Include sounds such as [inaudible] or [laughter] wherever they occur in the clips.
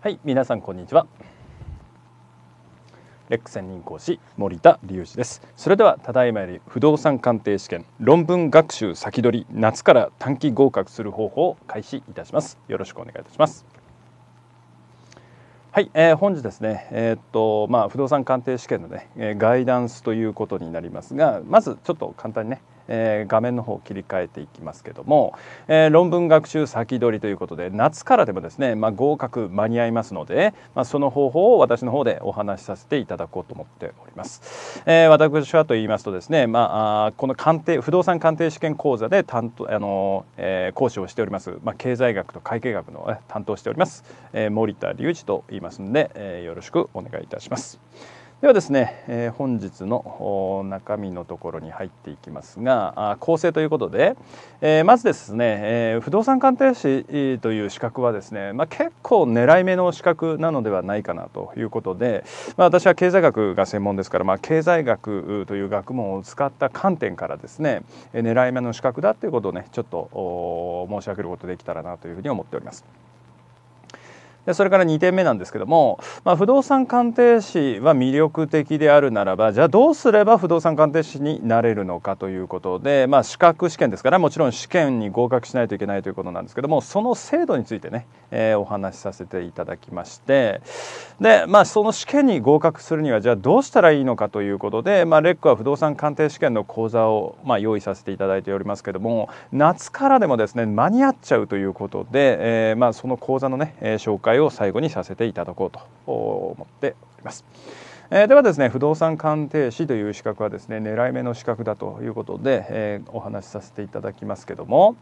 はい皆さんこんにちはレック専任講師森田隆二ですそれではただいまより不動産鑑定試験論文学習先取り夏から短期合格する方法を開始いたしますよろしくお願いいたしますはい、えー、本日ですね、えー、っとまあ、不動産鑑定試験のね、えー、ガイダンスということになりますがまずちょっと簡単にねえー、画面の方を切り替えていきますけども、えー、論文学習先取りということで夏からでもですね、まあ、合格間に合いますので、まあ、その方法を私の方でお話しさせていただこうと思っております。えー、私はと言いますとですね、まあ、この鑑定不動産鑑定試験講座で担当あの、えー、講師をしております、まあ、経済学と会計学の担当しております、えー、森田隆一と言いますので、えー、よろしくお願いいたします。ではですね、えー、本日の中身のところに入っていきますが構成ということで、えー、まずですね、えー、不動産鑑定士という資格はですね、まあ、結構狙い目の資格なのではないかなということで、まあ、私は経済学が専門ですから、まあ、経済学という学問を使った観点からですね狙い目の資格だということをねちょっと申し上げることできたらなというふうに思っております。でそれから2点目なんですけども、まあ、不動産鑑定士は魅力的であるならばじゃあどうすれば不動産鑑定士になれるのかということで、まあ、資格試験ですからもちろん試験に合格しないといけないということなんですけどもその制度についてね、えー、お話しさせていただきましてで、まあ、その試験に合格するにはじゃあどうしたらいいのかということで、まあ、レックは不動産鑑定試験の講座を、まあ、用意させていただいておりますけども夏からでもですね間に合っちゃうということで、えーまあ、その講座のね紹介介を最後にさせていただこうと思っております。えー、ではですね不動産鑑定士という資格はですね狙い目の資格だということで、えー、お話しさせていただきますけども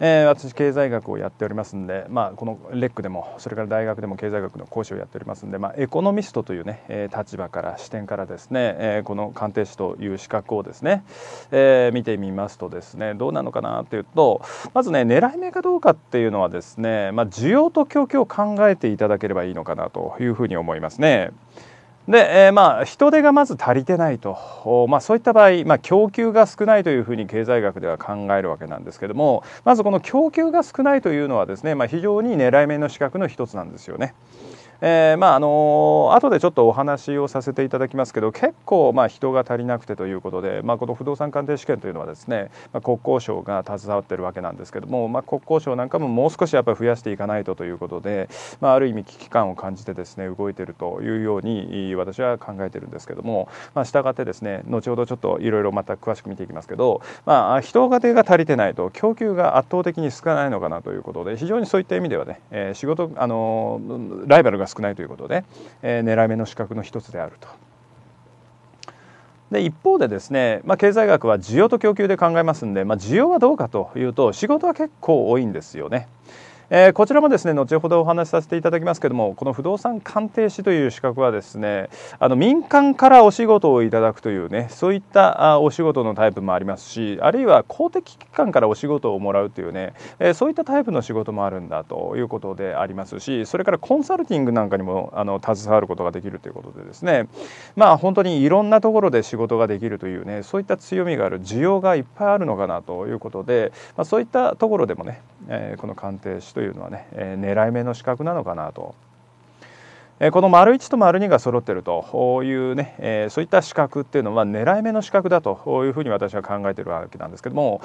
えー、私経済学をやっておりますんで、まあ、このレックでもそれから大学でも経済学の講師をやっておりますんで、まあ、エコノミストというね、えー、立場から視点からですね、えー、この鑑定士という資格をですね、えー、見てみますとですねどうなのかなというとまずね狙い目かどうかっていうのはですね、まあ、需要と供給を考えていただければいいのかなというふうに思いますね。で、えー、まあ人手がまず足りてないと、まあ、そういった場合、まあ、供給が少ないというふうに経済学では考えるわけなんですけどもまずこの供給が少ないというのはですね、まあ、非常に狙い目の資格の一つなんですよね。えー、まああの後でちょっとお話をさせていただきますけど結構まあ人が足りなくてということで、まあ、この不動産鑑定試験というのはですね、まあ、国交省が携わってるわけなんですけども、まあ、国交省なんかももう少しやっぱり増やしていかないとということで、まあ、ある意味危機感を感じてですね動いてるというように私は考えてるんですけども、まあ、したがってですね後ほどちょっといろいろまた詳しく見ていきますけど、まあ、人が手が足りてないと供給が圧倒的に少ないのかなということで非常にそういった意味ではね、えー、仕事あのライバルが少ないということで、えー、狙い目の資格の一つであると。で一方でですね、まあ、経済学は需要と供給で考えますんで、まあ、需要はどうかというと仕事は結構多いんですよね。えー、こちらもですね後ほどお話しさせていただきますけどもこの不動産鑑定士という資格はですねあの民間からお仕事をいただくというねそういったお仕事のタイプもありますしあるいは公的機関からお仕事をもらうというね、えー、そういったタイプの仕事もあるんだということでありますしそれからコンサルティングなんかにもあの携わることができるということでですねまあ本当にいろんなところで仕事ができるというねそういった強みがある需要がいっぱいあるのかなということで、まあ、そういったところでもねえこの鑑定士というのはね、え狙い目の資格なのかなと。この丸1と丸2が揃ってるというねそういった資格っていうのは狙い目の資格だというふうに私は考えてるわけなんですけども、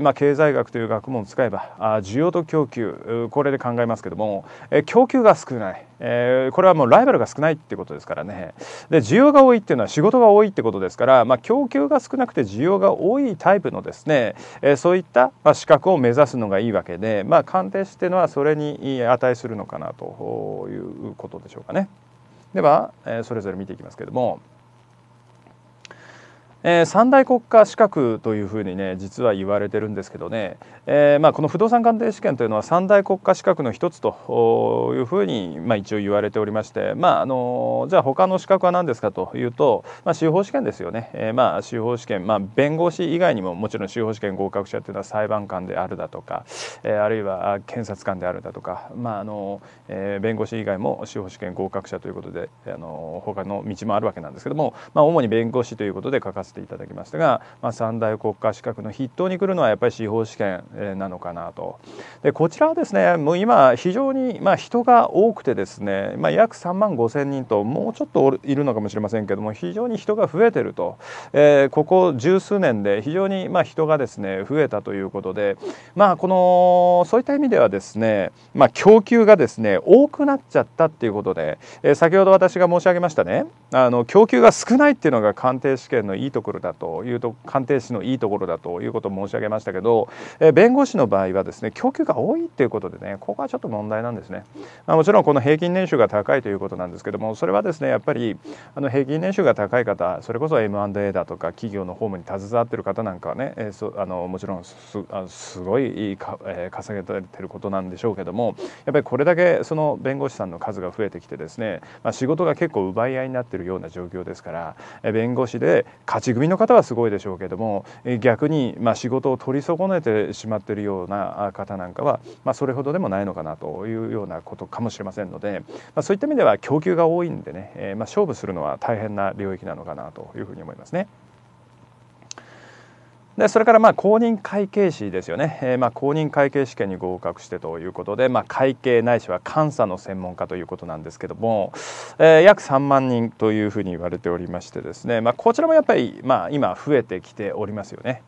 まあ、経済学という学問を使えば需要と供給これで考えますけども供給が少ないえー、これはもうライバルが少ないってことですからねで需要が多いっていうのは仕事が多いってことですから、まあ、供給が少なくて需要が多いタイプのですね、えー、そういった、まあ、資格を目指すのがいいわけで、まあ、鑑定士っていうのはそれに値するのかなということでしょうかね。では、えー、それぞれ見ていきますけれども。えー、三大国家資格というふうにね実は言われてるんですけどね、えー、まあ、この不動産鑑定試験というのは三大国家資格の一つというふうに、まあ、一応言われておりまして、まああのじゃあ他の資格は何ですかというと、まあ、司法試験ですよね、えー、まあ、司法試験、まあ、弁護士以外にももちろん司法試験合格者というのは裁判官であるだとか、えあるいは検察官であるだとか、まああのえ弁護士以外も司法試験合格者ということで、あの他の道もあるわけなんですけども、まあ、主に弁護士ということで書かせせていただきましたが、まあ、三大国家資格の筆頭に来るのはやっぱり司法試験なのかなとでこちらはですねもう今非常にまあ人が多くてですね、まあ、約3万5千人ともうちょっといるのかもしれませんけども非常に人が増えてると、えー、ここ十数年で非常にまあ人がですね増えたということでまあこのそういった意味ではですね、まあ、供給がですね多くなっちゃったっていうことで、えー、先ほど私が申し上げましたねあの供給が少ないっていうのが鑑定試験のいいところところだというと鑑定士のいいところだということを申し上げましたけど、えー、弁護士の場合はですね供給が多いっていうことでねここはちょっと問題なんですね、まあ、もちろんこの平均年収が高いということなんですけどもそれはですねやっぱりあの平均年収が高い方それこそ M&A だとか企業のホームに携わってる方なんかはね、えー、そあのもちろんすあすごいいいか、えー、稼げてることなんでしょうけどもやっぱりこれだけその弁護士さんの数が増えてきてですね、まあ、仕事が結構奪い合いになってるような状況ですから、えー、弁護士で勝ち組みの方はすごいでしょうけども逆にま仕事を取り損ねてしまってるような方なんかは、まそれほどでもないのかなというようなことかもしれませんので、まそういった意味では供給が多いんでね、えま勝負するのは大変な領域なのかなというふうに思いますね。でそれからまあ公認会計士ですよね、えー、まあ公認会計試験に合格してということで、まあ、会計ないしは監査の専門家ということなんですけども、えー、約3万人というふうに言われておりましてですね、まあ、こちらもやっぱり、まあ、今増えてきておりますよね、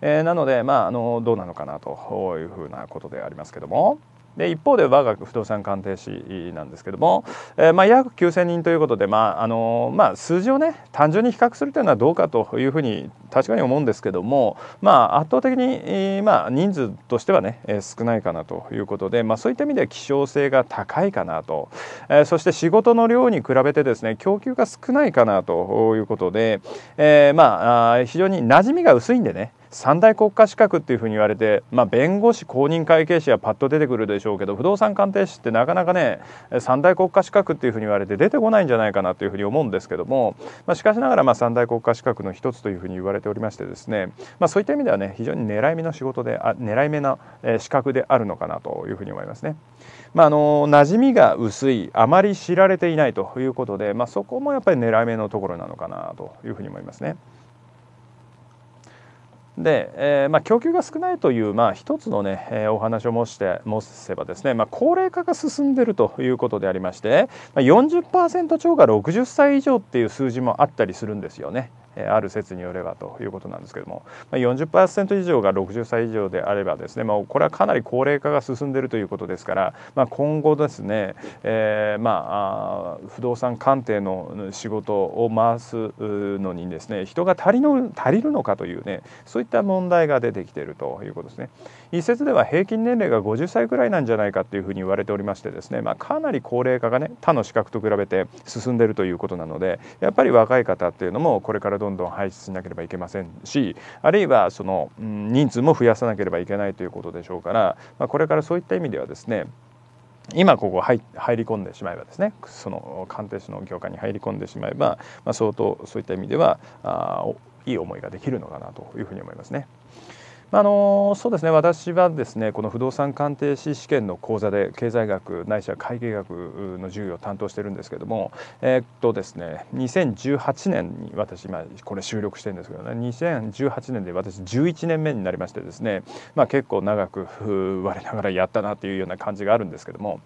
えー、なので、まあ、あのどうなのかなというふうなことでありますけども。で一方で我が不動産鑑定士なんですけども、えー、まあ約9,000人ということで、まああのまあ、数字をね単純に比較するというのはどうかというふうに確かに思うんですけども、まあ、圧倒的に、まあ、人数としてはね少ないかなということで、まあ、そういった意味では希少性が高いかなと、えー、そして仕事の量に比べてですね供給が少ないかなということで、えー、まあ非常に馴染みが薄いんでね三大国家資格っていうふうに言われて、まあ、弁護士公認会計士はパッと出てくるでしょうけど不動産鑑定士ってなかなかね三大国家資格っていうふうに言われて出てこないんじゃないかなというふうに思うんですけども、まあ、しかしながらまあ三大国家資格の一つというふうに言われておりましてですね、まあ、そういった意味ではね非常に狙い目の仕事であ狙い目な資格であるのかなというふうに思いますね。まあ、あの馴染みが薄いあまり知られていないということで、まあ、そこもやっぱり狙い目のところなのかなというふうに思いますね。で、えー、まあ、供給が少ないという、まあ、一つのね、えー、お話を申して申せばですね、まあ、高齢化が進んでいるということでありまして、まあ40、超が60歳以上っていう数字もあったりするんですよね。ある説によればということなんですけども40%以上が60歳以上であればですね、まあ、これはかなり高齢化が進んでいるということですから、まあ、今後ですね、えー、まあ不動産鑑定の仕事を回すのにですね人が足りの足りるのかというねそういった問題が出てきているということですね。一説では平均年齢が50歳くらいなんじゃないかというふうに言われておりましてですね、まあ、かなり高齢化がね他の資格と比べて進んでいるということなのでやっぱり若い方っていうのもこれからどんどん排出しなければいけませんしあるいはその、人数も増やさなければいけないということでしょうから、まあ、これからそういった意味ではですね今ここ入り込んでしまえばですねその鑑定士の業界に入り込んでしまえば、まあ、相当そういった意味ではあいい思いができるのかなというふうに思いますね。あのそうですね私はですねこの不動産鑑定士試験の講座で経済学ないしは会計学の授業を担当してるんですけどもえー、っとですね2018年に私今これ収録してるんですけどね2018年で私11年目になりましてですねまあ結構長く我ながらやったなっていうような感じがあるんですけども。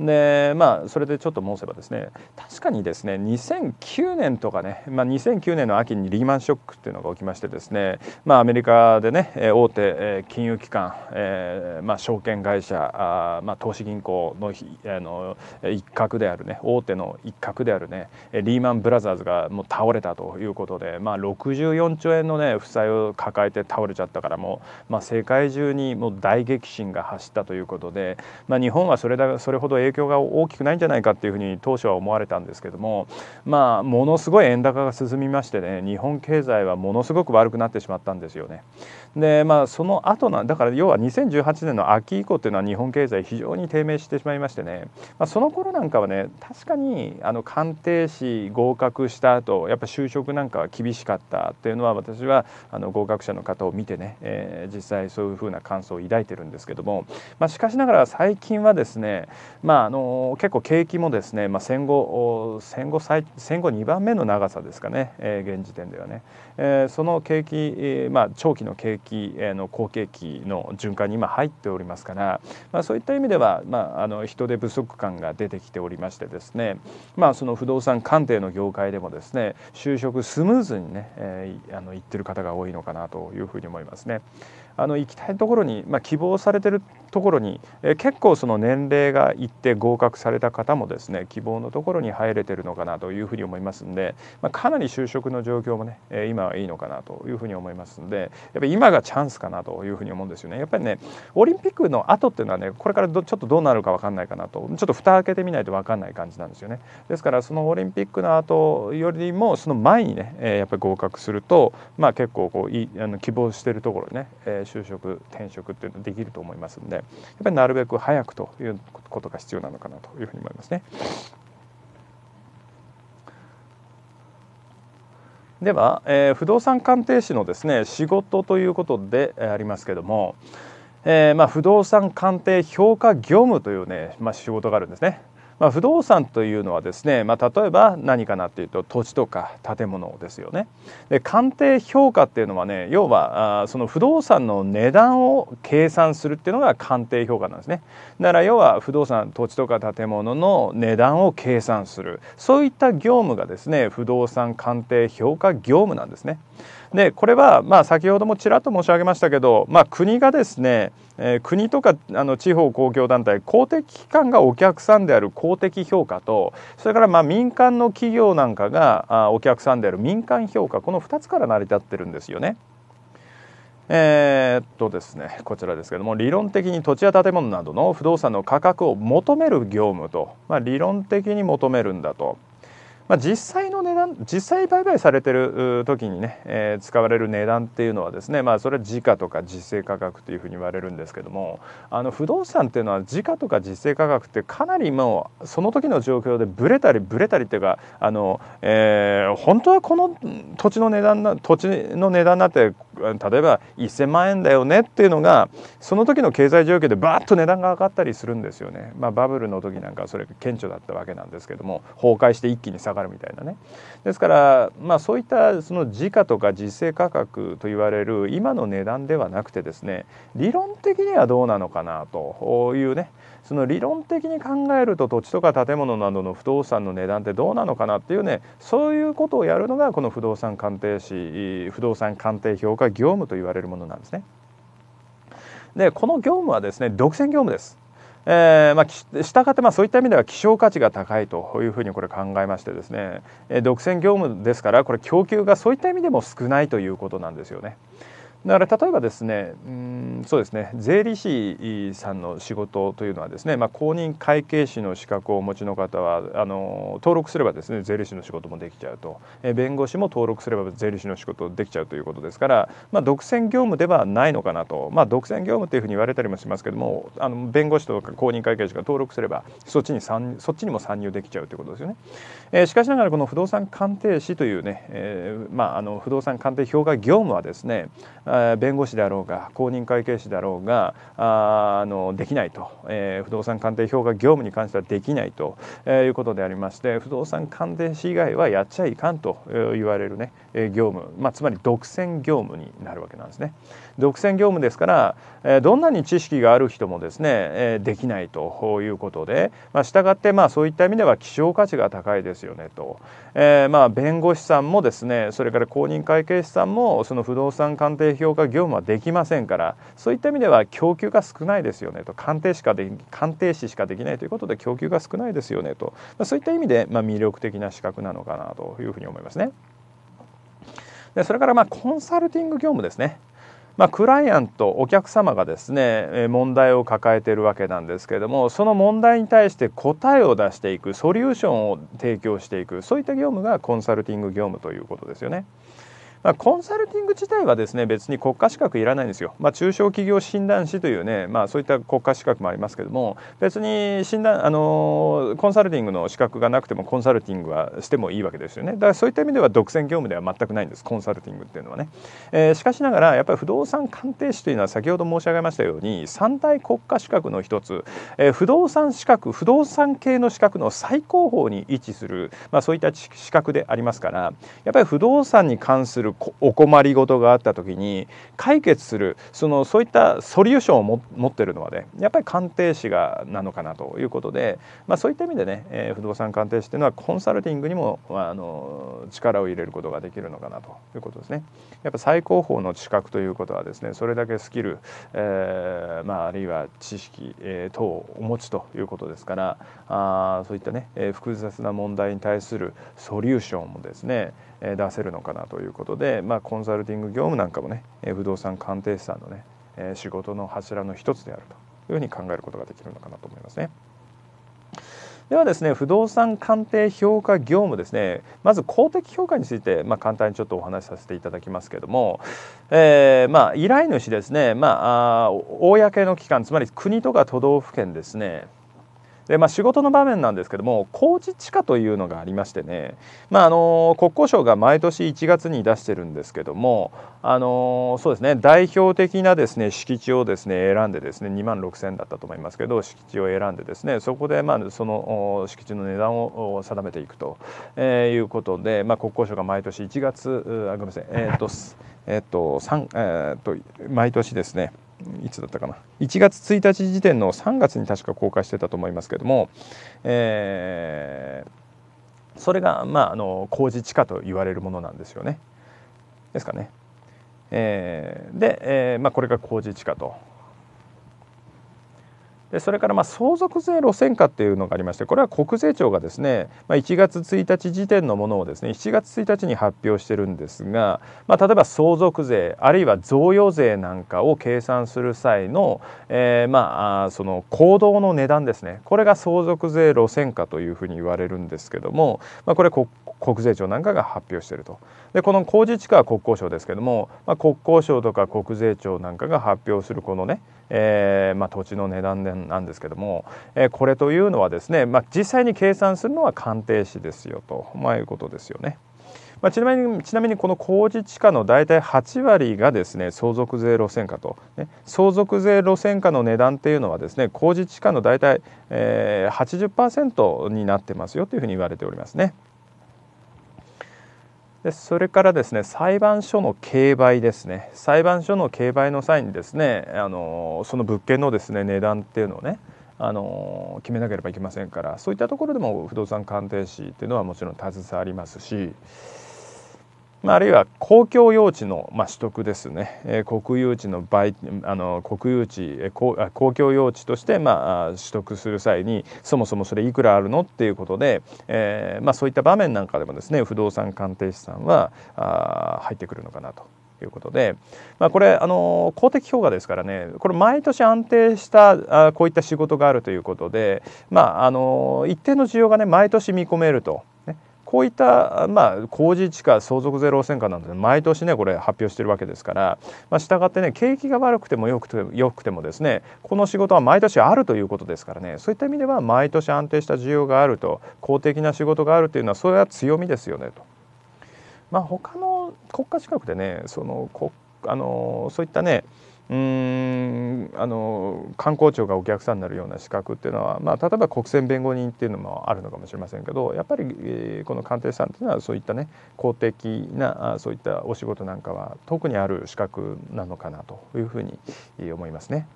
でまあそれでちょっと申せばですね確かにですね2009年とかね、まあ、2009年の秋にリーマンショックっていうのが起きましてですね、まあ、アメリカでね大手金融機関、えー、まあ、証券会社あ、まあ、投資銀行のあの一角であるね大手の一角であるねリーマンブラザーズがもう倒れたということで、まあ、64兆円のね負債を抱えて倒れちゃったからもう、まあ、世界中にもう大激震が走ったということで、まあ、日本はそれだそれほど影響が大きくないんじゃないかっていうふうに当初は思われたんですけどもまあものすごい円高が進みましてね日本経済はものすごく悪くなってしまったんですよね。でまあその後なだから要は2018年の秋以降というのは日本経済非常に低迷してしまいましてね、まあ、その頃なんかはね確かにあの鑑定士合格した後やっぱ就職なんかは厳しかったっていうのは私はあの合格者の方を見てね、えー、実際そういうふうな感想を抱いてるんですけども、まあ、しかしながら最近はですね、まあ、あの結構景気もですね、まあ、戦後戦後最戦後2番目の長さですかね、えー、現時点ではね、えー、その景気、まあ、長期の景気期、えの後継期の循環に今入っておりますから、まあ、そういった意味では、まあ、あの人手不足感が出てきておりましてですね、まあ、その不動産鑑定の業界でもですね就職スムーズにね、えー、あの行ってる方が多いのかなというふうに思いますね。あの行きたいところに、まあ、希望されてるところに、え結構その年齢がいって合格された方もですね希望のところに入れてるのかなというふうに思いますんで、まあ、かなり就職の状況もね、え今はいいのかなというふうに思いますんでやっぱ今がチャンスかなというふうに思うんですよね。やっぱりねオリンピックの後っていうのはねこれからちょっとどうなるか分かんないかなとちょっと蓋開けてみないと分かんない感じなんですよね。ですからそのオリンピックの後よりもその前にね、えやっぱり合格すると、まあ、結構こういあの希望してるところね、え就職転職っていうのできると思いますんで。やっぱりなるべく早くということが必要なのかなというふうに思いますね。では、えー、不動産鑑定士のですね仕事ということでありますけれども、えー、まあ、不動産鑑定評価業務というね、まあ、仕事があるんですね。まあ、不動産というのはですね、まあ、例えば何かなっていうと土地とか建物ですよね。で鑑定評価っていうのはね要はあその不動産の値段を計算するっていうのが鑑定評価なんですね。なら要は不動産土地とか建物の値段を計算するそういった業務がですね不動産鑑定評価業務なんですね。でこれはまあ先ほどもちらっと申し上げましたけど、まあ、国がですね、えー、国とかあの地方公共団体公的機関がお客さんである公的評価とそれからまあ民間の企業なんかがあお客さんである民間評価この2つから成り立ってるんですよね。えー、っとですねこちらですけども理論的に土地や建物などの不動産の価格を求める業務と、まあ、理論的に求めるんだと。まあ、実際の値段実際売買されてる時にね、えー、使われる値段っていうのはですね、まあ、それは時価とか実勢価格というふうに言われるんですけどもあの不動産っていうのは時価とか実勢価格ってかなりもうその時の状況でブレたりブレたりっていうかあの、えー、本当はこの土地の値段な土地の値段なって例えば1,000万円だよねっていうのがその時の経済状況でバーッと値段が上がったりするんですよね、まあ、バブルの時なんかそれ顕著だったわけなんですけども崩壊して一気に下がるみたいなねですから、まあ、そういったその時価とか実勢価格と言われる今の値段ではなくてですね理論的にはどうなのかなというねその理論的に考えると土地とか建物などの不動産の値段ってどうなのかなっていうねそういうことをやるのがこの不動産鑑定士不動産鑑定評価業務と言われるものなんですね。でこの業務はですね独占業務です。えーまあ、したがってまあそういった意味では希少価値が高いというふうにこれ考えましてですね、えー、独占業務ですからこれ供給がそういった意味でも少ないということなんですよね。だから例えばですねうんそうですね税理士さんの仕事というのはですね、まあ、公認会計士の資格をお持ちの方はあの登録すればですね税理士の仕事もできちゃうと、え弁護士も登録すれば税理士の仕事できちゃうということですから、まあ、独占業務ではないのかなと、まあ、独占業務というふうに言われたりもしますけどもあの弁護士とか公認会計士が登録すればそっちにそっちにも参入できちゃうということですよね。えー、しかしながらこの不動産鑑定士というね、えー、まあ、あの不動産鑑定評価業務はですね弁護士であろうが公認会計士であろうがあのできないと、えー、不動産鑑定評価業務に関してはできないと、えー、いうことでありまして不動産鑑定士以外はやっちゃいかんと言われるね業務、まあ、つまり独占業務になるわけなんですね。独占業務ですから、えー、どんなに知識がある人もですね、えー、できないということで、まあ、がってまあそういった意味では希少価値が高いですよねと、えー、まあ弁護士さんもですねそれから公認会計士さんもその不動産鑑定評業が業務はできませんからそういった意味では供給が少ないですよねと鑑定しかで鑑定士しかできないということで供給が少ないですよねと、そういった意味で、ま魅力的な資格なのかなというふうに思いますね。でそれからまコンサルティング業務ですね。まあ、クライアントお客様がですね問題を抱えているわけなんですけれどもその問題に対して答えを出していくソリューションを提供していくそういった業務がコンサルティング業務ということですよね。まあ、コンサルティング自体はですね別に国家資格いらないんですよ、まあ、中小企業診断士というね、まあ、そういった国家資格もありますけども別に診断、あのコンサルティングの資格がなくてもコンサルティングはしてもいいわけですよねだからそういった意味では独占業務では全くないんですコンサルティングっていうのはね、えー、しかしながらやっぱり不動産鑑定士というのは先ほど申し上げましたように三大国家資格の一つ、えー、不動産資格不動産系の資格の最高峰に位置する、まあ、そういった資格でありますからやっぱり不動産に関するお困りごとがあった時に解決するそのそういったソリューションを持ってるのはねやっぱり鑑定士がなのかなということで、まあ、そういった意味でね、えー、不動産鑑定士っていうのはコンサルティングにも、まあ、あの力を入れることができるのかなということですね。やっぱ最高峰の資格ということはですねそれだけスキル、えーまあ、あるいは知識、えー、等をお持ちということですからあそういったね、えー、複雑な問題に対するソリューションもですね出せるのかなということで、まあ、コンサルティング業務なんかもね不動産鑑定士さんのね仕事の柱の一つであるというふうに考えることができるのかなと思いますね。ではですね不動産鑑定評価業務ですねまず公的評価について、まあ、簡単にちょっとお話しさせていただきますけども、えー、まあ、依頼主ですね、まあ、公の機関つまり国とか都道府県ですねでまあ、仕事の場面なんですけども高事地下というのがありましてね、まあ、あの国交省が毎年1月に出してるんですけどもあのそうですね代表的なですね敷地をですね選んでですね2万6,000だったと思いますけど敷地を選んでですねそこでまあその敷地の値段を定めていくと、えー、いうことで、まあ、国交省が毎年1月あごめんなさいえっ、とえっ、と3えっ、と毎年ですねいつだったかな1月1日時点の3月に確か公開してたと思いますけども、えー、それが、まあ、あの工事地下と言われるものなんですよね。ですかね。えー、で、えーまあ、これが工事地下とそれからまあ相続税路線価っていうのがありましてこれは国税庁がですね、ま1月1日時点のものをですね7月1日に発表してるんですが、まあ、例えば相続税あるいは贈与税なんかを計算する際の、えまあその行動の値段ですねこれが相続税路線価というふうに言われるんですけども、まあ、これ国国税庁なんかが発表しているとでこの工事地価は国交省ですけども、まあ、国交省とか国税庁なんかが発表するこのね、えーまあ、土地の値段なんですけども、えー、これというのはですね、まあ、実際に計算するのは鑑定士ですよと、まあ、いうことですよね。まあ、ちなみにちなみにこの工事地価の大体8割がですね相続税路線価と、ね、相続税路線価の値段っていうのはですね工事地価の大体、えー、80%になってますよというふうに言われておりますね。でそれからですね裁判所の競売ですね裁判所の競売の際にですねあのその物件のですね値段っていうのをねあの決めなければいけませんからそういったところでも不動産鑑定士っていうのはもちろん携わりますしまあ、あるいは公共用地の、ま取得ですね、え国有地の売あの国有地公公共用地として、まあ、取得する際にそもそもそれいくらあるのっていうことで、えー、まあ、そういった場面なんかでもですね不動産鑑定士さんはあ入ってくるのかなとということで、まあ、これあの公的評価ですからねこれ毎年安定したあこういった仕事があるということで、まあ、あの一定の需要がね毎年見込めると。こういった、まあ、工事地価相続税路線価なんて毎年ねこれ発表してるわけですから、まあ、したがってね景気が悪くてもよくてよくてもですねこの仕事は毎年あるということですからねそういった意味では毎年安定した需要があると公的な仕事があるというのはそれは強みですよねと。まあ、他の国家資格でねそのこあのそういったねうんあの観光庁がお客さんになるような資格っていうのは、まあ、例えば国選弁護人っていうのもあるのかもしれませんけどやっぱり、えー、この鑑定士さんっていうのはそういったね公的なあそういったお仕事なんかは特にある資格なのかなというふうに思いますね。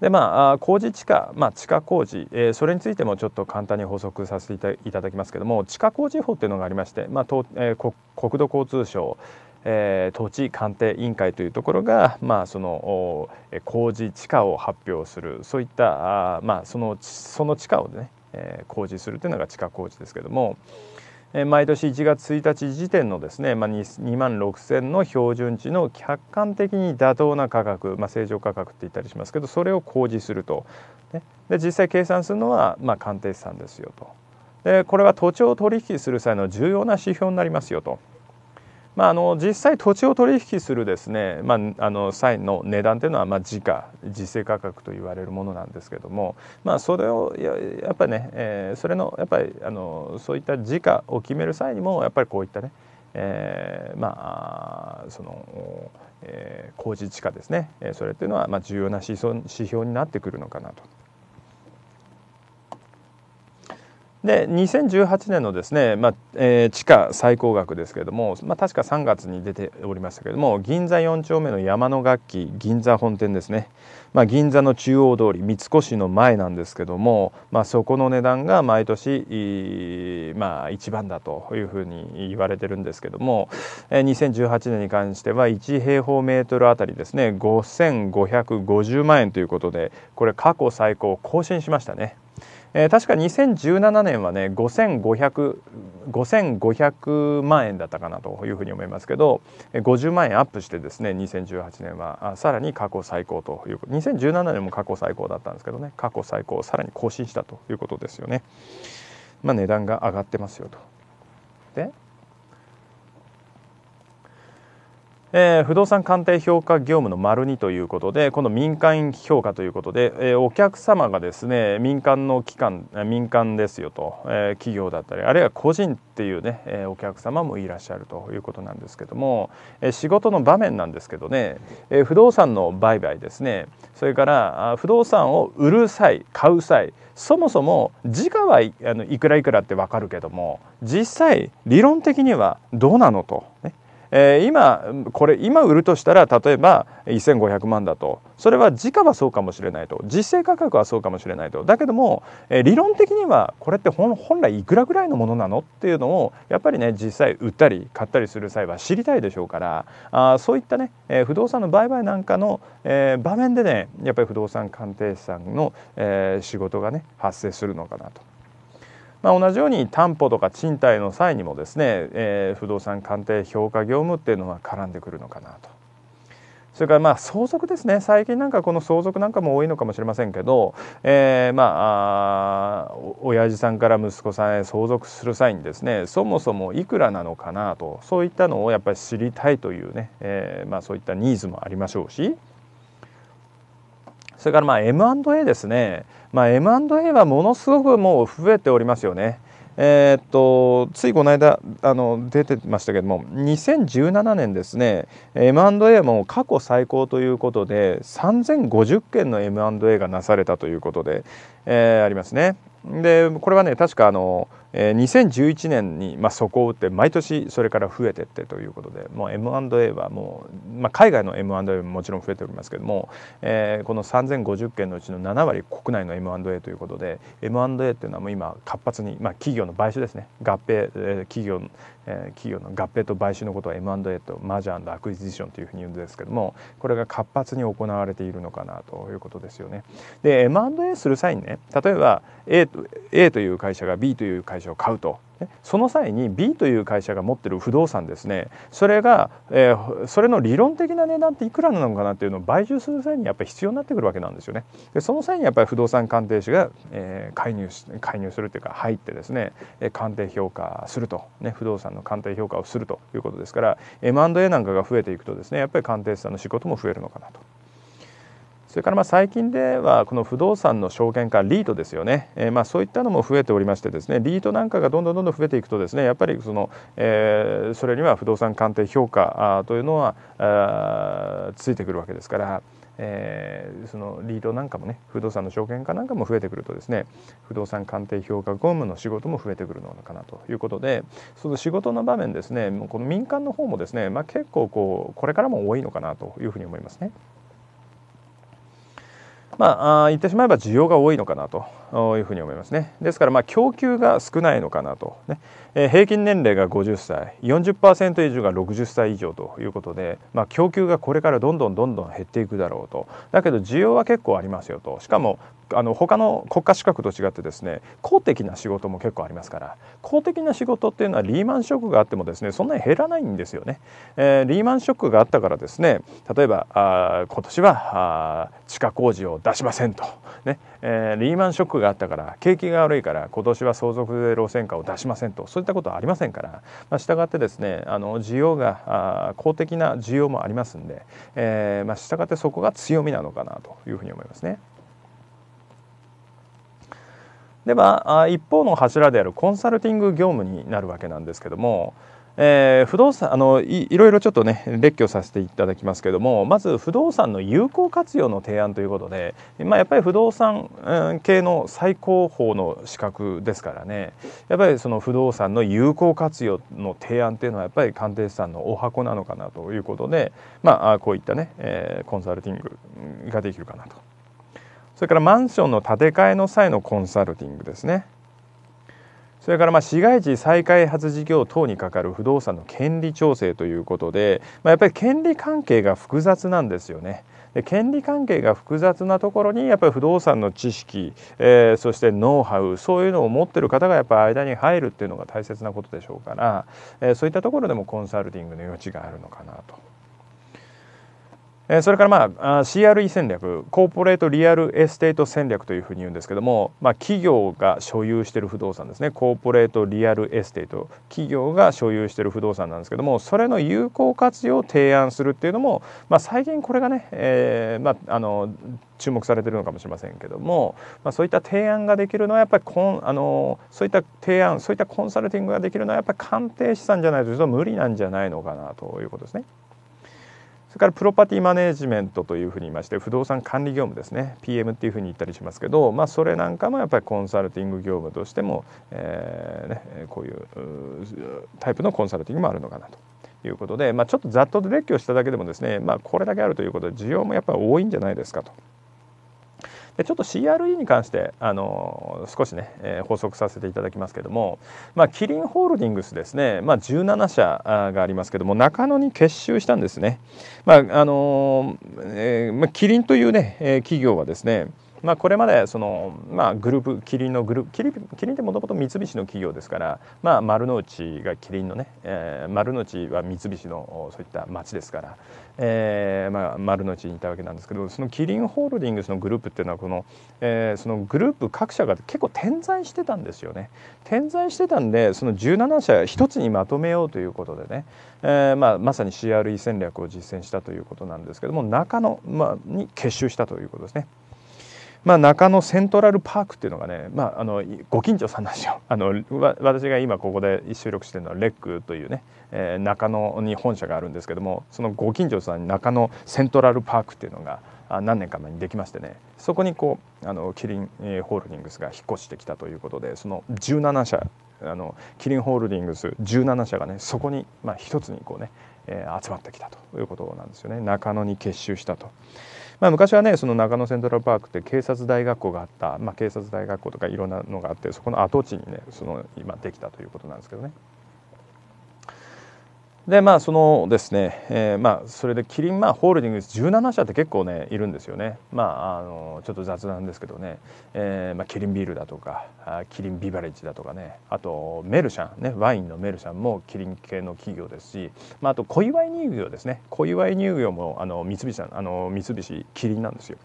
でまあ、工事地下、まあ、地下工事、えー、それについてもちょっと簡単に補足させていただきますけども地下工事法っていうのがありまして、まあとえー、国土交通省えー、土地鑑定委員会というところが、まあ、その工事地価を発表するそういったあ、まあ、そのその地価をね、えー、工事するというのが地価工事ですけども、えー、毎年1月1日時点のですね、まあ、2万6,000の標準値の客観的に妥当な価格、まあ、正常価格って言ったりしますけどそれを工事すると。ね、で実際計算するのは、まあ、鑑定士さんですよと。でこれは土地を取引する際の重要な指標になりますよと。まあ、あの実際土地を取引するですね、まあ、あの際の値段というのは、まあ、時価時勢価格と言われるものなんですけども、まあ、それをやっぱりね、えー、それのやっぱりあのそういった時価を決める際にもやっぱりこういったね、えー、まあその、えー、工事地価ですねそれというのは、まあ、重要な指標になってくるのかなと。で2018年のですね、まあえー、地価最高額ですけれども、まあ、確か3月に出ておりましたけれども銀座4丁目の山の楽器銀座本店ですね、まあ、銀座の中央通り三越の前なんですけども、まあ、そこの値段が毎年、まあ、一番だというふうに言われてるんですけども2018年に関しては1平方メートルあたりですね5550万円ということでこれ過去最高を更新しましたね。えー、確か2017年はね 5500, 万円だったかなというふうに思いますけど50万円アップしてですね2018年はさらに過去最高という2017年も過去最高だったんですけどね過去最高をさらに更新したということですよね。まあ、値段が上がってますよと。でえー、不動産鑑定評価業務の丸2ということで、この民間評価ということで、えー、お客様がですね、民間の機関、民間ですよと、えー、企業だったり、あるいは個人っていうね、えお客様もいらっしゃるということなんですけども、え仕事の場面なんですけどね、え不動産の売買ですね、それから不動産を売る際、買う際、そもそも時価はいあのいくらいくらって分かるけども、実際理論的にはどうなのと、ね。えー、今これ今売るとしたら例えば1,500万だとそれは時価はそうかもしれないと実勢価格はそうかもしれないとだけども、えー、理論的にはこれって本来いくらぐらいのものなのっていうのをやっぱりね実際売ったり買ったりする際は知りたいでしょうからあそういったね、えー、不動産の売買なんかの、えー、場面でねやっぱり不動産鑑定士さんの、えー、仕事がね発生するのかなと。まあ、同じように担保とか賃貸の際にもですね、えー、不動産鑑定評価業務っていうのは絡んでくるのかなと。それからまあ相続ですね最近なんかこの相続なんかも多いのかもしれませんけど、えー、まあ親父さんから息子さんへ相続する際にですねそもそもいくらなのかなとそういったのをやっぱり知りたいというね、えー、まあそういったニーズもありましょうしそれからまあ M&A ですねまあ、M&A はものすごくもう増えておりますよね。えー、っとついこの間あの出てましたけども2017年ですね M&A も過去最高ということで3050件の M&A がなされたということで、えー、ありますね。でこれはね確かあのえー、2011年に、まあ、そこを打って毎年それから増えてってということでもう M&A はもう、まあ、海外の M&A ももちろん増えておりますけども、えー、この3050件のうちの7割国内の M&A ということで M&A っていうのはもう今活発に、まあ、企業の買収ですね合併、えー、企業、えー、企業の合併と買収のことは M&A とマージャーアクイジションというふうに言うんですけどもこれが活発に行われているのかなということですよね。で M&A する際にね例えば A と A という会社が B という会会社を買うとその際に B という会社が持ってる不動産ですねそれが、えー、それの理論的な値段っていくらなのかなっていうのを買収する際にやっぱり必要になってくるわけなんですよね。でその際にやっぱり不動産鑑定士が、えー、介入し介入するというか入ってですね鑑定評価すると、ね、不動産の鑑定評価をするということですから M&A なんかが増えていくとですねやっぱり鑑定士さんの仕事も増えるのかなと。それからまあ最近ではこの不動産の証券化リートですよね、えー、まあそういったのも増えておりましてですねリートなんかがどんどんどんどん増えていくとですねやっぱりその、えー、それには不動産鑑定評価というのはあついてくるわけですから。えー、そのリードなんかもね不動産の証券化なんかも増えてくるとですね不動産鑑定評価業務の仕事も増えてくるのかなということでその仕事の場面ですねこの民間の方もですね、まあ、結構こうこれからも多いのかなというふうに思いますね。まあ、言ってしまえば需要が多いのかなというふうに思いますねですからまあ供給が少ないのかなと、ねえー、平均年齢が50歳40%以上が60歳以上ということで、まあ、供給がこれからどんどんどんどん減っていくだろうとだけど需要は結構ありますよとしかもあの他の国家資格と違ってですね公的な仕事も結構ありますから公的な仕事っていうのはリーマンショックがあってもですねそんなに減らないんですよね、えー、リーマンショックがあったからですね例えばあ今年はあ地下工事を出しませんとね、えー、リーマンショッククがあったから景気が悪いから今年は相続税路線価を出しませんとそういったことはありませんから、まあ、したがってですねあの需要が公的な需要もありますんで、えー、まあ、したがってそこが強みなのかなというふうに思いますね。では、一方の柱であるコンサルティング業務になるわけなんですけどもえー、不動産あのいろいろちょっとね列挙させていただきますけどもまず不動産の有効活用の提案ということで、まあ、やっぱり不動産系の最高峰の資格ですからねやっぱりその不動産の有効活用の提案っていうのはやっぱり鑑定士さんのお箱なのかなということで、まあ、こういったね、えー、コンサルティングができるかなと。それからマンションの建て替えの際のコンサルティングですね。それからまあ市街地再開発事業等にかかる不動産の権利調整ということで、まあ、やっぱり権利関係が複雑なんですよね。で権利関係が複雑なところにやっぱり不動産の知識、えー、そしてノウハウそういうのを持ってる方がやっぱ間に入るっていうのが大切なことでしょうから、えー、そういったところでもコンサルティングの余地があるのかなとそれからまあ CRE 戦略コーポレートリアルエステート戦略というふうに言うんですけども、まあ、企業が所有している不動産ですねコーポレートリアルエステート企業が所有している不動産なんですけどもそれの有効活用を提案するっていうのも、まあ、最近これがね、えーまあ、あの注目されてるのかもしれませんけども、まあ、そういった提案ができるのはやっぱりこんあのそういった提案そういったコンサルティングができるのはやっぱり鑑定資産じゃないとちょっと無理なんじゃないのかなということですね。それからプロパティマネジメントというふうに言いまして不動産管理業務ですね PM っていうふうに言ったりしますけど、まあ、それなんかもやっぱりコンサルティング業務としても、えーね、こういうタイプのコンサルティングもあるのかなと。いうことで、まあ、ちょっとざっと列挙しただけでもですね、まあ、これだけあるということで需要もやっぱり多いんじゃないですかとでちょっと CRE に関してあの少しね、えー、補足させていただきますけども、まあ、キリンホールディングスですね、まあ、17社がありますけども中野に結集したんですね。まああのえーまあ、キリンというね、えー、企業はですねまあ、これまでその、まあ、グループキリンのグループキリキリンってもともと三菱の企業ですから、まあ、丸の内がキリンのね、えー、丸の内は三菱のそういった町ですから、えーまあ、丸の内にいたわけなんですけどそのキリンホールディングスのグループっていうのはこの、えー、そのグループ各社が結構点在してたんですよね。点在してたんでその17社一つにまとめようということでね、えーまあ、まさに CRE 戦略を実践したということなんですけども中野、まあ、に結集したということですね。まあ、中野セントラルパークっていうのがね、まあ、あのご近所さんなんですよ [laughs] あの私が今ここで収録してるのはレックというね、えー、中野に本社があるんですけどもそのご近所さんに中野セントラルパークっていうのが何年か前にできましてねそこにこうあのキリン、えホールディングスが引っ越してきたということでその17社あのキリンホールディングス17社がねそこに、まあ、一つにこうね、えー、集まってきたということなんですよね中野に結集したと。まあ、昔はねその中野セントラルパークって警察大学校があった、まあ、警察大学校とかいろんなのがあってそこの跡地にねその今できたということなんですけどね。でまあそのですね、えー、まあそれでキリンまあホールディングス17社って結構ねいるんですよねまああのちょっと雑談ですけどね、えー、まあキリンビールだとかキリンビバレッジだとかねあとメルシャンねワインのメルシャンもキリン系の企業ですし、まあ、あと小祝乳業ですね小祝乳業もあの三菱あの三菱キリンなんですよ、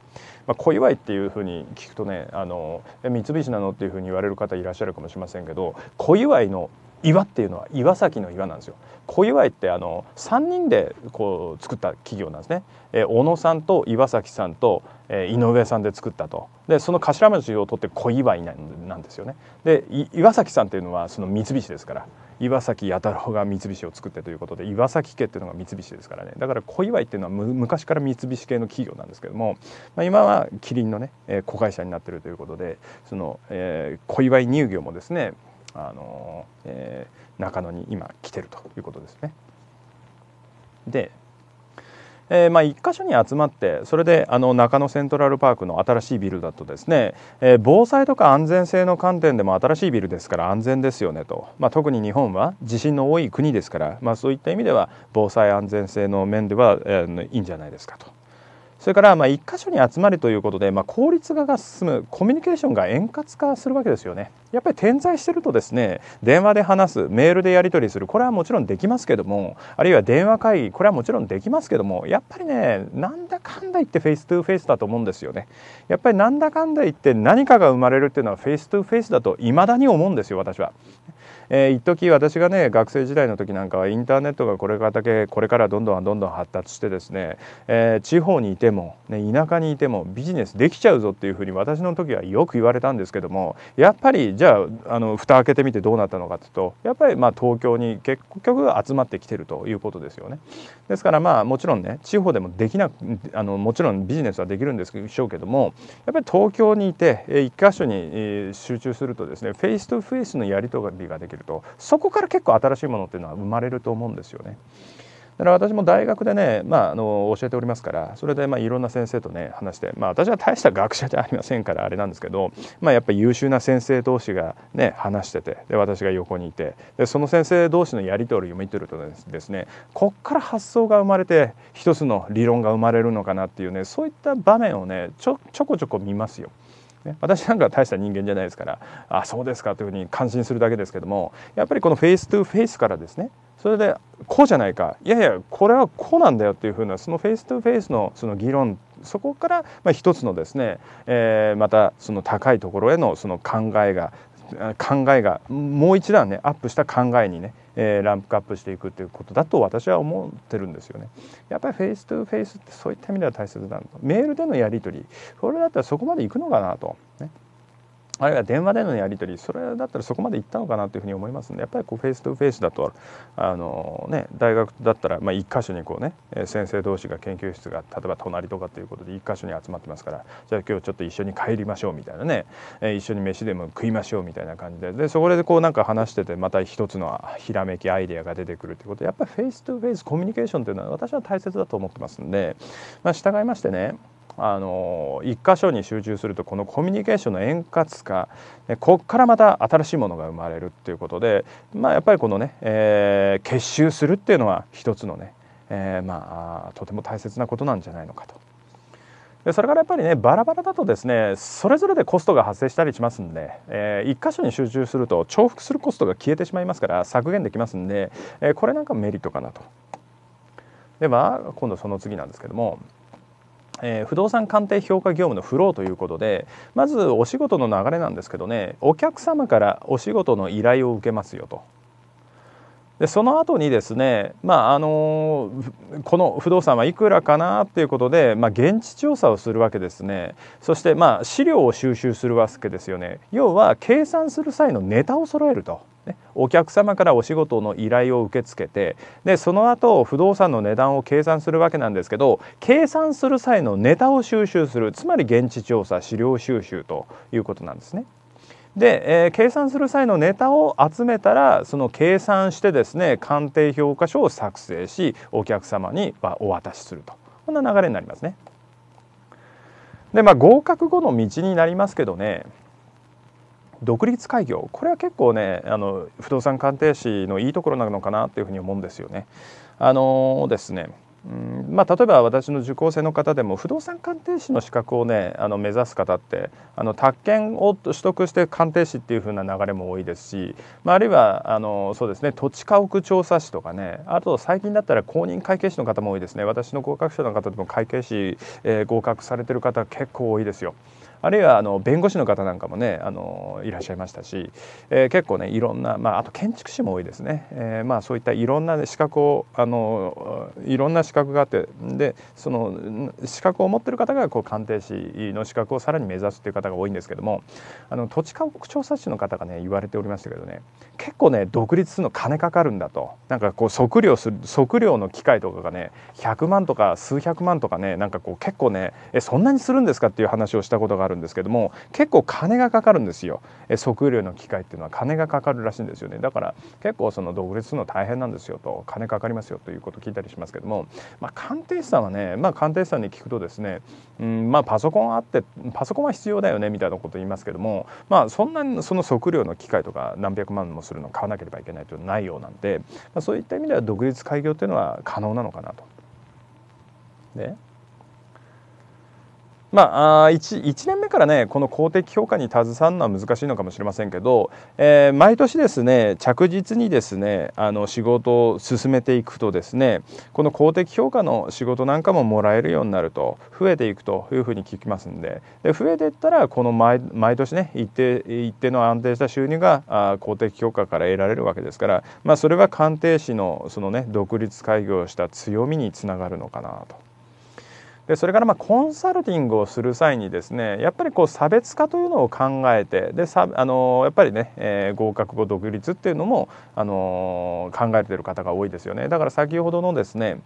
まあ、小祝っていうふうに聞くとねあの三菱なのっていうふうに言われる方いらっしゃるかもしれませんけど小祝の岩っていうのは岩崎の岩なんですよ小岩井ってあの3人でこう作った企業なんですね、えー、小野さんと岩崎さんと、えー、井上さんで作ったとでその頭文字を取って小岩井なんですよねで岩崎さんっていうのはその三菱ですから岩崎弥太郎が三菱を作ってということで岩崎家っていうのが三菱ですからねだから小岩井っていうのは昔から三菱系の企業なんですけども、まあ、今はキリンのね、えー、子会社になってるということでその、えー、小岩井乳業もですねあの、えー、中野に今来てるということですね。で、えー、まあ1箇所に集まってそれであの中野セントラルパークの新しいビルだとですね、えー、防災とか安全性の観点でも新しいビルですから安全ですよねと、まあ、特に日本は地震の多い国ですから、まあ、そういった意味では防災安全性の面では、えー、いいんじゃないですかと。それからまあ1箇所に集まるということで、まあ、効率化が進むコミュニケーションが円滑化するわけですよね。やっぱり点在してるとですね電話で話すメールでやり取りするこれはもちろんできますけどもあるいは電話会議これはもちろんできますけどもやっぱりねなんだかんだ言ってフェイス2フェイスだと思うんですよね。やっぱりなんだかんだ言って何かが生まれるっていうのはフェイス2フェイスだと未だに思うんですよ私は。えー、一時私がね学生時代の時なんかはインターネットがこれからだけこれからどんどんどんどん発達してですね、えー、地方にいても、ね、田舎にいてもビジネスできちゃうぞっていうふうに私の時はよく言われたんですけどもやっぱりじゃああの蓋開けてみてどうなったのかというとやっぱりまあ東京に結局集まってきてるということですよね。ですからまあもちろんね地方でもできなくあのもちろんビジネスはできるんですしょうけどもやっぱり東京にいて一箇所に集中するとですねフェイスとフェイスのやり取りができる。るとそこから結構新しいものっていうのは生まれると思うんですよね。だから私も大学でね、まあ、あの教えておりますからそれでまあいろんな先生とね話して、まあ、私は大した学者じゃありませんからあれなんですけど、まあ、やっぱり優秀な先生同士がね話しててで私が横にいてでその先生同士のやり取りを見てるとですねこっから発想が生まれて一つの理論が生まれるのかなっていうねそういった場面をねちょちょこちょこ見ますよ。ね、私なんか大した人間じゃないですからあそうですかというふうに感心するだけですけどもやっぱりこのフェイストゥフェイスからですねそれでこうじゃないかいやいやこれはこうなんだよっていうふうなそのフェイストゥフェイスのその議論そこからまあ一つのですね、えー、またその高いところへのその考えが考えがもう一段ねアップした考えにね、えー、ランプアップしていくということだと私は思ってるんですよね。やっぱりフェイストゥ・フェイスってそういった意味では大切なんだメールでのやり取りこれだったらそこまで行くのかなと、ね、あるいは電話でのやり取りそれだったらそこまで行ったのかなというふうに思いますのでやっぱりこうフェイスとフェイスだとあの、ね、大学だったら、まあ、1箇所にこう、ね、先生同士が研究室が例えば隣とかということで1箇所に集まってますからじゃあ今日ちょっと一緒に帰りましょうみたいなね一緒に飯でも食いましょうみたいな感じででそこでこうなんか話しててまた一つのひらめきアイデアが出てくるということでやっぱりフェイスとフェイスコミュニケーションというのは私は大切だと思ってますんで、まあ、従いましてねあの一箇所に集中するとこのコミュニケーションの円滑化こっからまた新しいものが生まれるっていうことで、まあ、やっぱりこのね、えー、結集するっていうのは一つのね、えー、まあとても大切なことなんじゃないのかと。でそれからやっぱりねバラバラだとですねそれぞれでコストが発生したりしますんで、えー、1箇所に集中すると重複するコストが消えてしまいますから削減できますんで、えー、これなんかメリットかなと。では今度その次なんですけどもえー、不動産鑑定評価業務のフローということでまずお仕事の流れなんですけどねお客様からお仕事の依頼を受けますよと。でその後にですね、まああのこの不動産はいくらかなっていうことで、まあ、現地調査をするわけですねそしてまあ資料を収集するわけですよね要は計算する際のネタを揃えると。ね、お客様からお仕事の依頼を受け付けてでその後不動産の値段を計算するわけなんですけど計算する際のネタを収集するつまり現地調査資料収集ということなんですね。で、えー、計算する際のネタを集めたらその計算してですね鑑定評価書を作成しお客様にお渡しするとこんな流れになりますね。でまあ合格後の道になりますけどね独立開業これは結構ねあの不動産鑑定士のいいところなのかなというふうに思うんですよね。あのー、ですねうんまあ、例えば私の受講生の方でも不動産鑑定士の資格をねあの目指す方ってあの宅建を取得して鑑定士っていう風な流れも多いですし、まあ、あるいはあのそうですね土地家屋調査士とかねあと最近だったら公認会計士の方も多いですね私の合格者の方でも会計士、えー、合格されてる方結構多いですよ。あるいはあの弁護士の方なんかもねあのいらっしゃいましたし、えー、結構ねいろんな、まあ、あと建築士も多いですね、えー、まあ、そういったいろんな資格をあのいろんな資格があってでその資格を持ってる方がこう鑑定士の資格をさらに目指すっていう方が多いんですけどもあの土地家屋調査士の方がね言われておりましたけどね結構ね独立するの金かかるんだとなんかこう測量する測量の機械とかがね100万とか数百万とかねなんかこう結構ねえそんなにするんですかっていう話をしたことがあるるんですけども結構金がかかるんですよ測量の機械っていうのは金がかかるらしいんですよねだから結構その独立するの大変なんですよと金かかりますよということを聞いたりしますけども、まあ、鑑定士さんはね、まあ、鑑定士さんに聞くとですね、うんまあ、パソコンあってパソコンは必要だよねみたいなこと言いますけども、まあ、そんなにその測量の機械とか何百万もするのを買わなければいけないというのはないようなんで、まあ、そういった意味では独立開業っていうのは可能なのかなと。ね、まあ、1, 1年目からねこの公的評価に携わるのは難しいのかもしれませんけど、えー、毎年ですね着実にですねあの仕事を進めていくとですねこの公的評価の仕事なんかももらえるようになると増えていくというふうに聞きますんでで増えていったらこの毎毎年ね一定一定の安定した収入があ公的評価から得られるわけですから、まあ、それが鑑定士のそのね独立開業した強みにつながるのかなと。でそれからまあコンサルティングをする際にですねやっぱりこう差別化というのを考えてでさあのやっぱりね、えー、合格後独立っていうのも、あの考えてる方が多いですよねだから先ほどのですね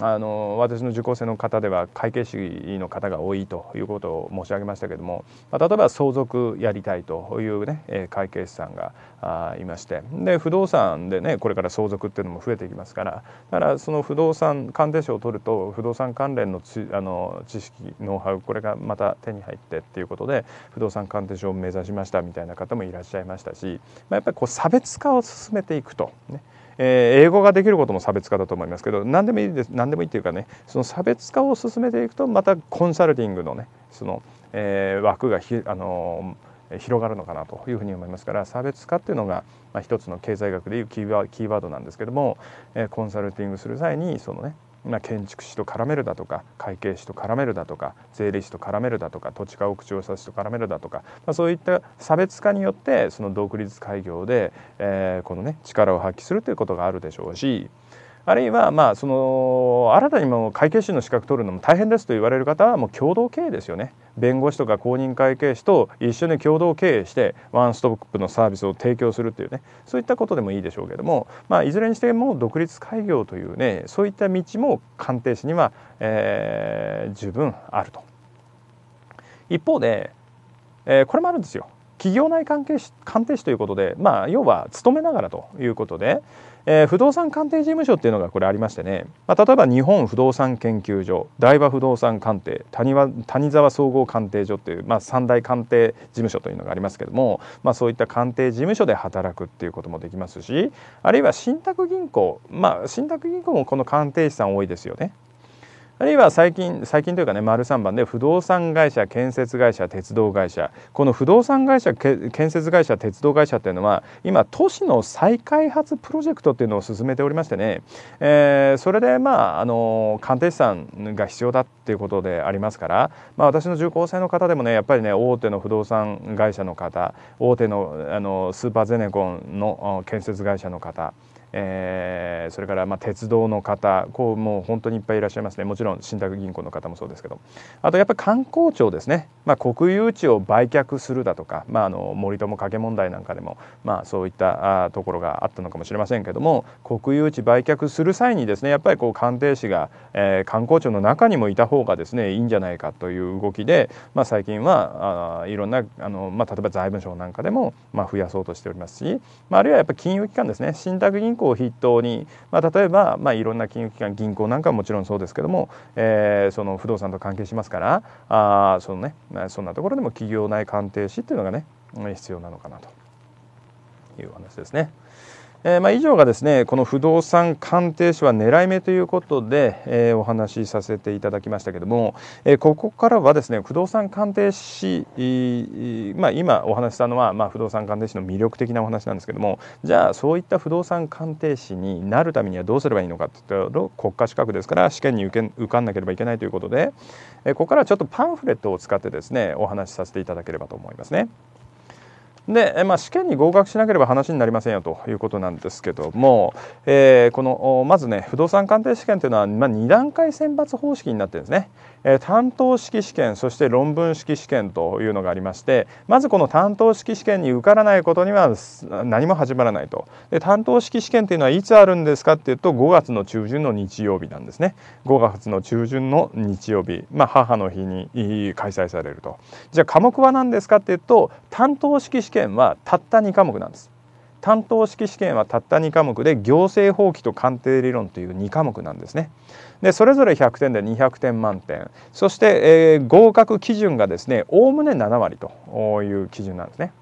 あの私の受講生の方では会計士の方が多いということを申し上げましたけども、ま例えば相続やりたいというね会計士さんがいましてで不動産でねこれから相続っていうのも増えていきますからだからその不動産鑑定書を取ると不動産関連のつあの知識ノウハウこれがまた手に入ってっていうことで不動産鑑定書を目指しましたみたいな方もいらっしゃいましたし、まあ、やっぱりこう差別化を進めていくとねえー、英語ができることも差別化だと思いますけど何でもいいです何でもいいっていうかねその差別化を進めていくとまたコンサルティングのねその、えー、枠がひあの広がるのかなというふうに思いますから差別化っていうのが、まあ、一つの経済学でいうキーワードなんですけども、えー、コンサルティングする際にそのねま建築士と絡めるだとか会計士と絡めるだとか税理士と絡めるだとか土地家屋調査士と絡めるだとか、まあ、そういった差別化によってその独立開業で、えー、このね力を発揮するということがあるでしょうし。あるいはまあその新たにも会計士の資格取るのも大変ですと言われる方はもう共同経営ですよね弁護士とか公認会計士と一緒に共同経営してワンストップのサービスを提供するというねそういったことでもいいでしょうけども、まあ、いずれにしても独立開業というねそういった道も鑑定士には、えー、十分あると一方で、えー、これもあるんですよ企業内関係鑑定士ということで、まあ、要は勤めながらということで、えー、不動産鑑定事務所っていうのがこれありましてね、まあ、例えば日本不動産研究所台場不動産鑑定谷谷沢総合鑑定所っていう、まあ、三大鑑定事務所というのがありますけども、まあ、そういった鑑定事務所で働くっていうこともできますしあるいは信託銀行まあ信託銀行もこの鑑定士さん多いですよね。あるいは最近最近というかね丸3番で不動産会社建設会社鉄道会社この不動産会社建設会社鉄道会社っていうのは今都市の再開発プロジェクトっていうのを進めておりましてね、えー、それでまああの鑑定士さんが必要だっていうことでありますから、まあ、私の受講生の方でもねやっぱりね大手の不動産会社の方大手のあのスーパーゼネコンの建設会社の方えー、それからま鉄道の方こうもう本当にいっぱいいらっしゃいますねもちろん信託銀行の方もそうですけどあとやっぱり観光庁ですね、まあ、国有地を売却するだとか、まああ、の森友計問題なんかでも、まあ、そういったところがあったのかもしれませんけども国有地売却する際にですねやっぱりこう鑑定士が、えー、観光庁の中にもいた方がですねいいんじゃないかという動きで、まあ、最近はあいろんなあの、ま例えば財務省なんかでも、ま増やそうとしておりますし、まあ、るいはやっぱ金融機関ですね信託銀行クを筆頭に、まあ、例えば、まあ、いろんな金融機関銀行なんかはもちろんそうですけども、えー、その不動産と関係しますからあその、ね、そんなところでも企業内鑑定士っていうのがね必要なのかなという話ですね。えー、まあ、以上がですねこの不動産鑑定士は狙い目ということで、えー、お話しさせていただきましたけども、えー、ここからはですね不動産鑑定士、まあ、今お話したのは、まあ、不動産鑑定士の魅力的なお話なんですけどもじゃあそういった不動産鑑定士になるためにはどうすればいいのかというと国家資格ですから試験に受け受かんなければいけないということで、えここからはちょっとパンフレットを使ってですねお話しさせていただければと思いますね。で、まあ、試験に合格しなければ話になりませんよということなんですけども、えー、このまずね不動産鑑定試験というのは、まあ、2段階選抜方式になってるんですね。担当式試験そして論文式試験というのがありましてまずこの担当式試験に受からないことには何も始まらないとで担当式試験というのはいつあるんですかっていうと5月の中旬の日曜日なんですね5月の中旬の日曜日、まあ、母の日に開催されるとじゃあ科目は何ですかっていうと担当式試験はたった2科目なんです担当式試験はたった2科目で行政法規と鑑定理論という2科目なんですね。でそれぞれ100点で200点満点そして、えー、合格基準がですねおおむね7割という基準なんですね。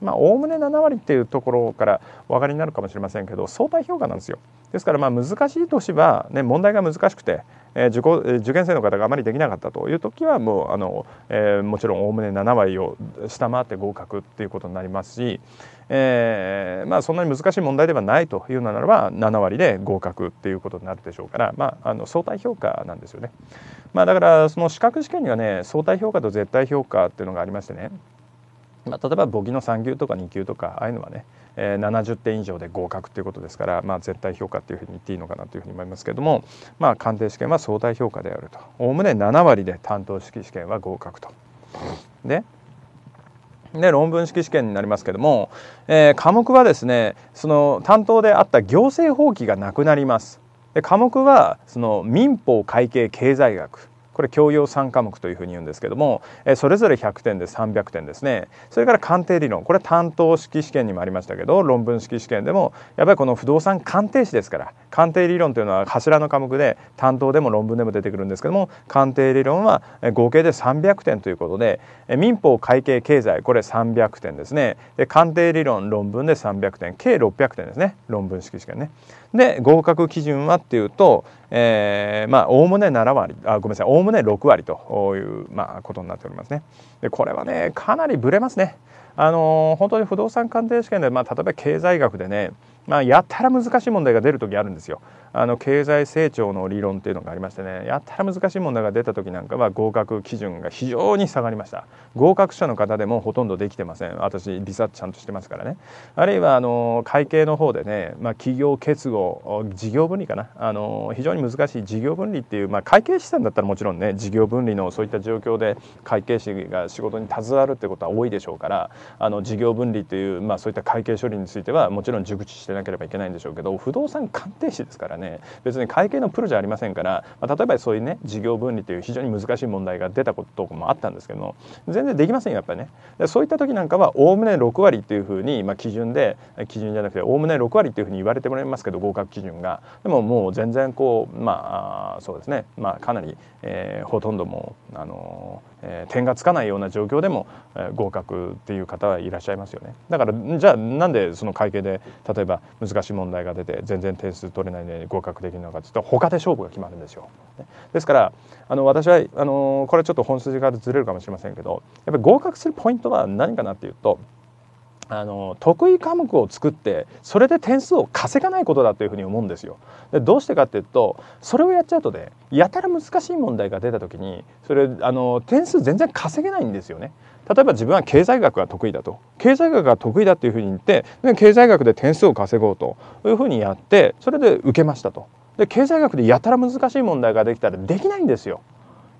まあ、おおむね7割っていうところからお分かりになるかもしれませんけど相対評価なんですよ。ですからまあ難しい年は、ね、問題が難しくて、えー、受講受験生の方があまりできなかったという時はもうあの、えー、もちろんおおむね7割を下回って合格っていうことになりますし、えー、まあ、そんなに難しい問題ではないというのならば7割で合格っていうことになるでしょうから、まあ、あの相対評価なんですよね、まあ、だからその資格試験にはね相対評価と絶対評価っていうのがありましてね、まあ、例えば簿記の3級とか2級とかああいうのはねえー、70点以上で合格ということですから、まあ、絶対評価というふうに言っていいのかなというふうに思いますけれども、まあ、鑑定試験は相対評価であるとおおむね7割で担当式試験は合格と。でで論文式試験になりますけども、えー、科目はですねその担当であった行政法規がなくなりますで科目はその民法会計経済学これ教養3科目というふうに言うんですけども、えー、それぞれ100点で300点ですねそれから鑑定理論これ担当式試験にもありましたけど論文式試験でもやっぱりこの不動産鑑定士ですから鑑定理論というのは柱の科目で担当でも論文でも出てくるんですけども鑑定理論は合計で300点ということで民法会計経済これ300点ですねで鑑定理論論文で300点計600点ですね論文式試験ね。で合格基準はっていうとえー、まあおおむね7割あごめんなさいおおむね6割という、まあ、ことになっておりますね。でこれはねかなりぶれますね。あのー、本当に不動産鑑定試験で、まあ、例えば経済学でねまあ、やたら難しい問題が出る時あるんですよ。あの経済成長の理論っていうのがありましてねやったら難しい問題が出た時なんかは合格基準が非常に下がりました合格者の方でもほとんどできてません私リサーチちゃんとしてますからねあるいはあの会計の方でね、まあ、企業結合事業分離かなあの非常に難しい事業分離っていう、まあ、会計士さんだったらもちろんね事業分離のそういった状況で会計士が仕事に携わるってことは多いでしょうからあの事業分離っていう、まあ、そういった会計処理についてはもちろん熟知してなければいけないんでしょうけど不動産鑑定士ですからねね別に会計のプロじゃありませんから、まあ、例えばそういうね事業分離という非常に難しい問題が出たこととかもあったんですけども全然できませんよやっぱりねそういった時なんかはおおむね6割というふうに、まあ、基準で基準じゃなくておおむね6割というふうに言われてもらいますけど合格基準がでももう全然こうまあそうですねまあかなり、えー、ほとんどもあのえー、点がつかないような状況でも、えー、合格っていう方はいらっしゃいますよねだからじゃあなんでその会計で例えば難しい問題が出て全然点数取れないのに合格できるのかっていうと他で勝負が決まるんですよ。ですからあの私はあのこれはちょっと本筋からずれるかもしれませんけどやっぱり合格するポイントは何かなっていうと。あの得意科目を作ってそれで点数を稼がないことだというふうに思うんですよ。でどうしてかっていうとそれをやっちゃうとねやたら難しい問題が出た時にそれあの点数全然稼げないんですよね。例えば自分は経済学が得意だと経済学が得意だっていうふうに言ってで経済学で点数を稼ごうというふうにやってそれで受けましたと。で経済学でやたら難しい問題ができたらできないんですよ。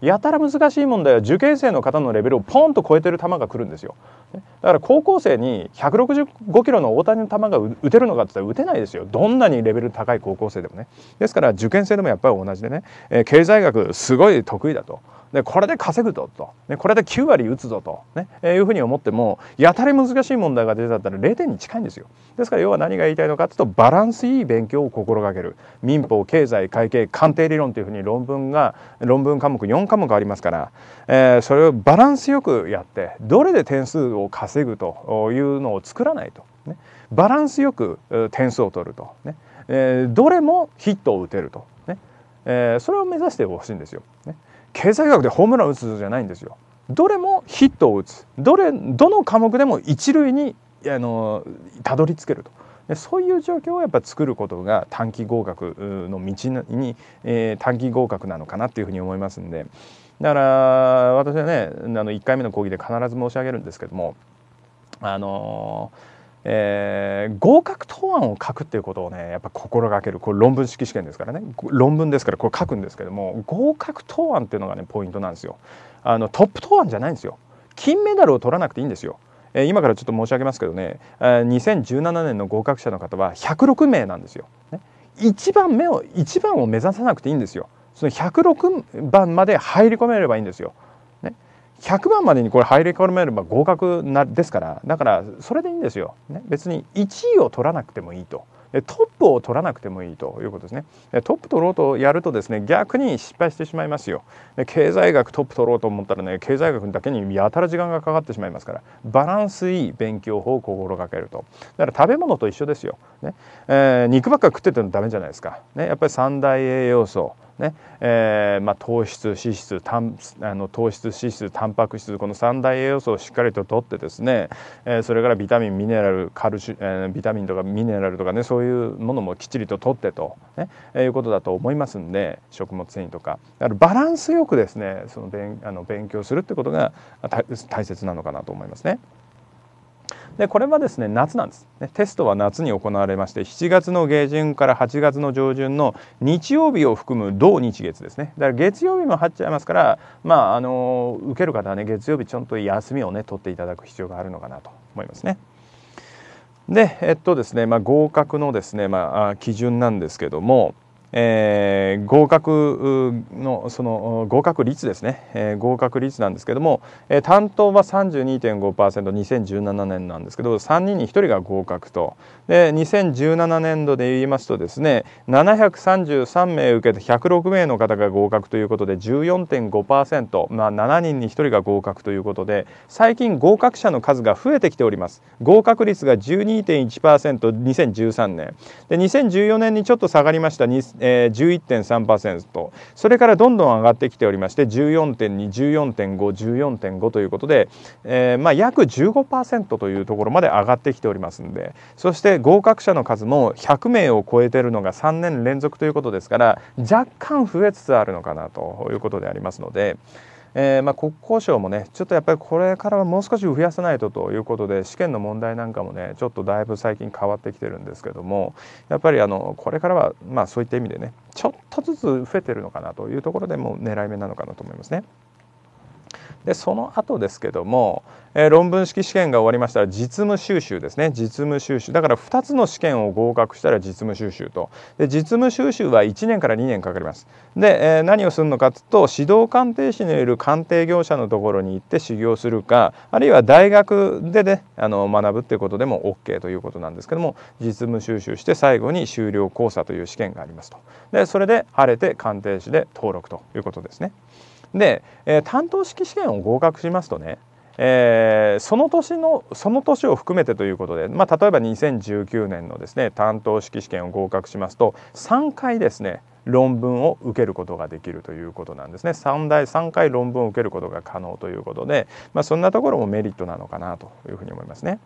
やたら難しい問題は受験生の方のレベルをポンと超えてる球が来るんですよだから高校生に165キロの大谷の球が打てるのかって言ったら打てないですよどんなにレベル高い高校生でもねですから受験生でもやっぱり同じでね、えー、経済学すごい得意だとでこれで稼ぐぞと、ね、これで9割打つぞと、ねえー、いうふうに思ってもやたら難しい問題が出たったら0点に近いんですよ。ですから要は何が言いたいのかというとバランスいい勉強を心がける民法経済会計鑑定理論というふうに論文が論文科目4科目ありますから、えー、それをバランスよくやってどれで点数を稼ぐというのを作らないと。ね、バランスよく点数を取ると、ねえー、どれもヒットを打てると、ねえー、それを目指してほしいんですよ。ね経済学でホームラン打つじゃないんですよどれもヒットを打つどれどの科目でも一塁にあのたどり着けるとでそういう状況をやっぱ作ることが短期合格の道に、えー、短期合格なのかなっていうふうに思いますんでだから私はねあの1回目の講義で必ず申し上げるんですけどもあのーえー、合格答案を書くっていうことをねやっぱ心がけるこれ論文式試験ですからね論文ですからこれ書くんですけども合格答案っていうのがねポイントなんですよあのトップ答案じゃないんですよ金メダルを取らなくていいんですよえー、今からちょっと申し上げますけどねえ2017年の合格者の方は106名なんですよ、ね、一番目を一番を目指さなくていいんですよその106番まで入り込めればいいんですよ100番までにこれ入り込めれば合格なですからだからそれでいいんですよ、ね、別に1位を取らなくてもいいと。トップを取らなくてもいいということですね。トップ取ろうとやるとですね逆に失敗してしまいますよ。経済学トップ取ろうと思ったらね経済学だけにやたら時間がかかってしまいますからバランスいい勉強法を心がけると。だから食べ物と一緒ですよ。ねえー、肉ばっか食っててもダメじゃないですか。ね、やっぱり三大栄養素ねえー、まあ、糖質脂質あの糖質脂質タンパク質この三大栄養素をしっかりととってですね、えー、それからビタミンミネラルカルシ、えー、ビタミンとかミネラルとかねそういうものもきっちりととってと、ねえいうことだと思いますんで食物繊維とかだからバランスよくですねその勉あの勉強するってことが大切なのかなと思いますね。でこれはですね夏なんです、ね、テストは夏に行われまして7月の下旬から8月の上旬の日曜日を含む同日月ですねだから月曜日も張っちゃいますからまああの受ける方はね月曜日ちょっと休みをね取っていただく必要があるのかなと思いますね。でえっとですね、まあ、合格のですね、まあ、基準なんですけどもえー、合格のその合格率ですね、えー、合格率なんですけども、えー、担当は 32.5%2017 年なんですけど3人に1人が合格とで2017年度で言いますとですね733名受けて106名の方が合格ということで14.5%、まあ、7人に1人が合格ということで最近合格者の数が増えてきております合格率が 12.1%2013 年で2014年にちょっと下がりましたえー、11.3%それからどんどん上がってきておりまして14.214.514.5ということで、えーまあ、約15%というところまで上がってきておりますんでそして合格者の数も100名を超えてるのが3年連続ということですから若干増えつつあるのかなということでありますので。えー、まあ、国交省もねちょっとやっぱりこれからはもう少し増やさないとということで試験の問題なんかもねちょっとだいぶ最近変わってきてるんですけどもやっぱりあのこれからはまあそういった意味でねちょっとずつ増えてるのかなというところでも狙い目なのかなと思いますね。でその後ですけども、えー、論文式試験が終わりましたら実務修習ですね実務修習だから2つの試験を合格したら実務修習とで実務修習は1年から2年かかりますで、えー、何をするのかというと指導鑑定士のいる鑑定業者のところに行って修行するかあるいは大学でねあの学ぶっていうことでも OK ということなんですけども実務修習して最後に修了講座という試験がありますとでそれで晴れて鑑定士で登録ということですね。で、えー、担当式試験を合格しますとねえー、その年のその年を含めてということで、まあ、例えば2019年のですね担当式試験を合格しますと3回ですね論文を受けることができるということなんですね3大3回論文を受けることが可能ということで、まあ、そんなところもメリットなのかなというふうに思いますね。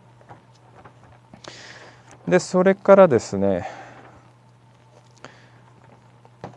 でそれからですね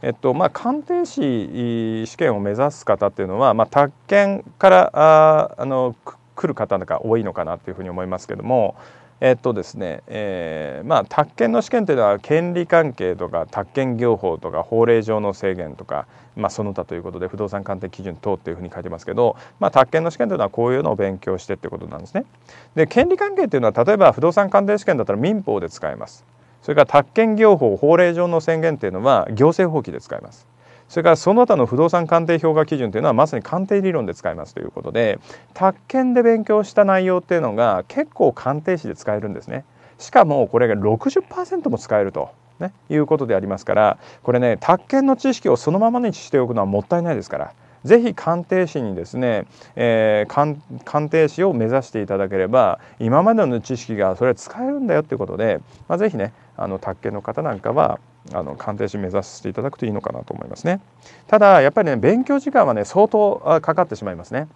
えっとまあ、鑑定士試験を目指す方っていうのは、まあ、宅建からああの来る方が多いのかなというふうに思いますけども、えっとですねえーまあ、宅建の試験というのは権利関係とか宅建業法とか法令上の制限とか、まあ、その他ということで不動産鑑定基準等というふうに書いてますけど、まあ、宅建の試験というのはこういうのを勉強してってことなんですね。で権利関係というのは例えば不動産鑑定試験だったら民法で使えます。それから宅建業法法令上の宣言というのは行政法規で使いますそれからその他の不動産鑑定評価基準というのはまさに鑑定理論で使いますということで宅建で勉強した内容っていうのが結構鑑定士で使えるんですねしかもこれが60%も使えると、ね、いうことでありますからこれね宅建の知識をそのままにしておくのはもったいないですからぜひ鑑定士にですね、えー、鑑定士を目指していただければ今までの知識がそれは使えるんだよということで、まあ、ぜひねあの宅建の方なんかはあの鑑定士目指していただくといいのかなと思いますね。ただやっぱりね勉強時間はね相当かかってしまいますね。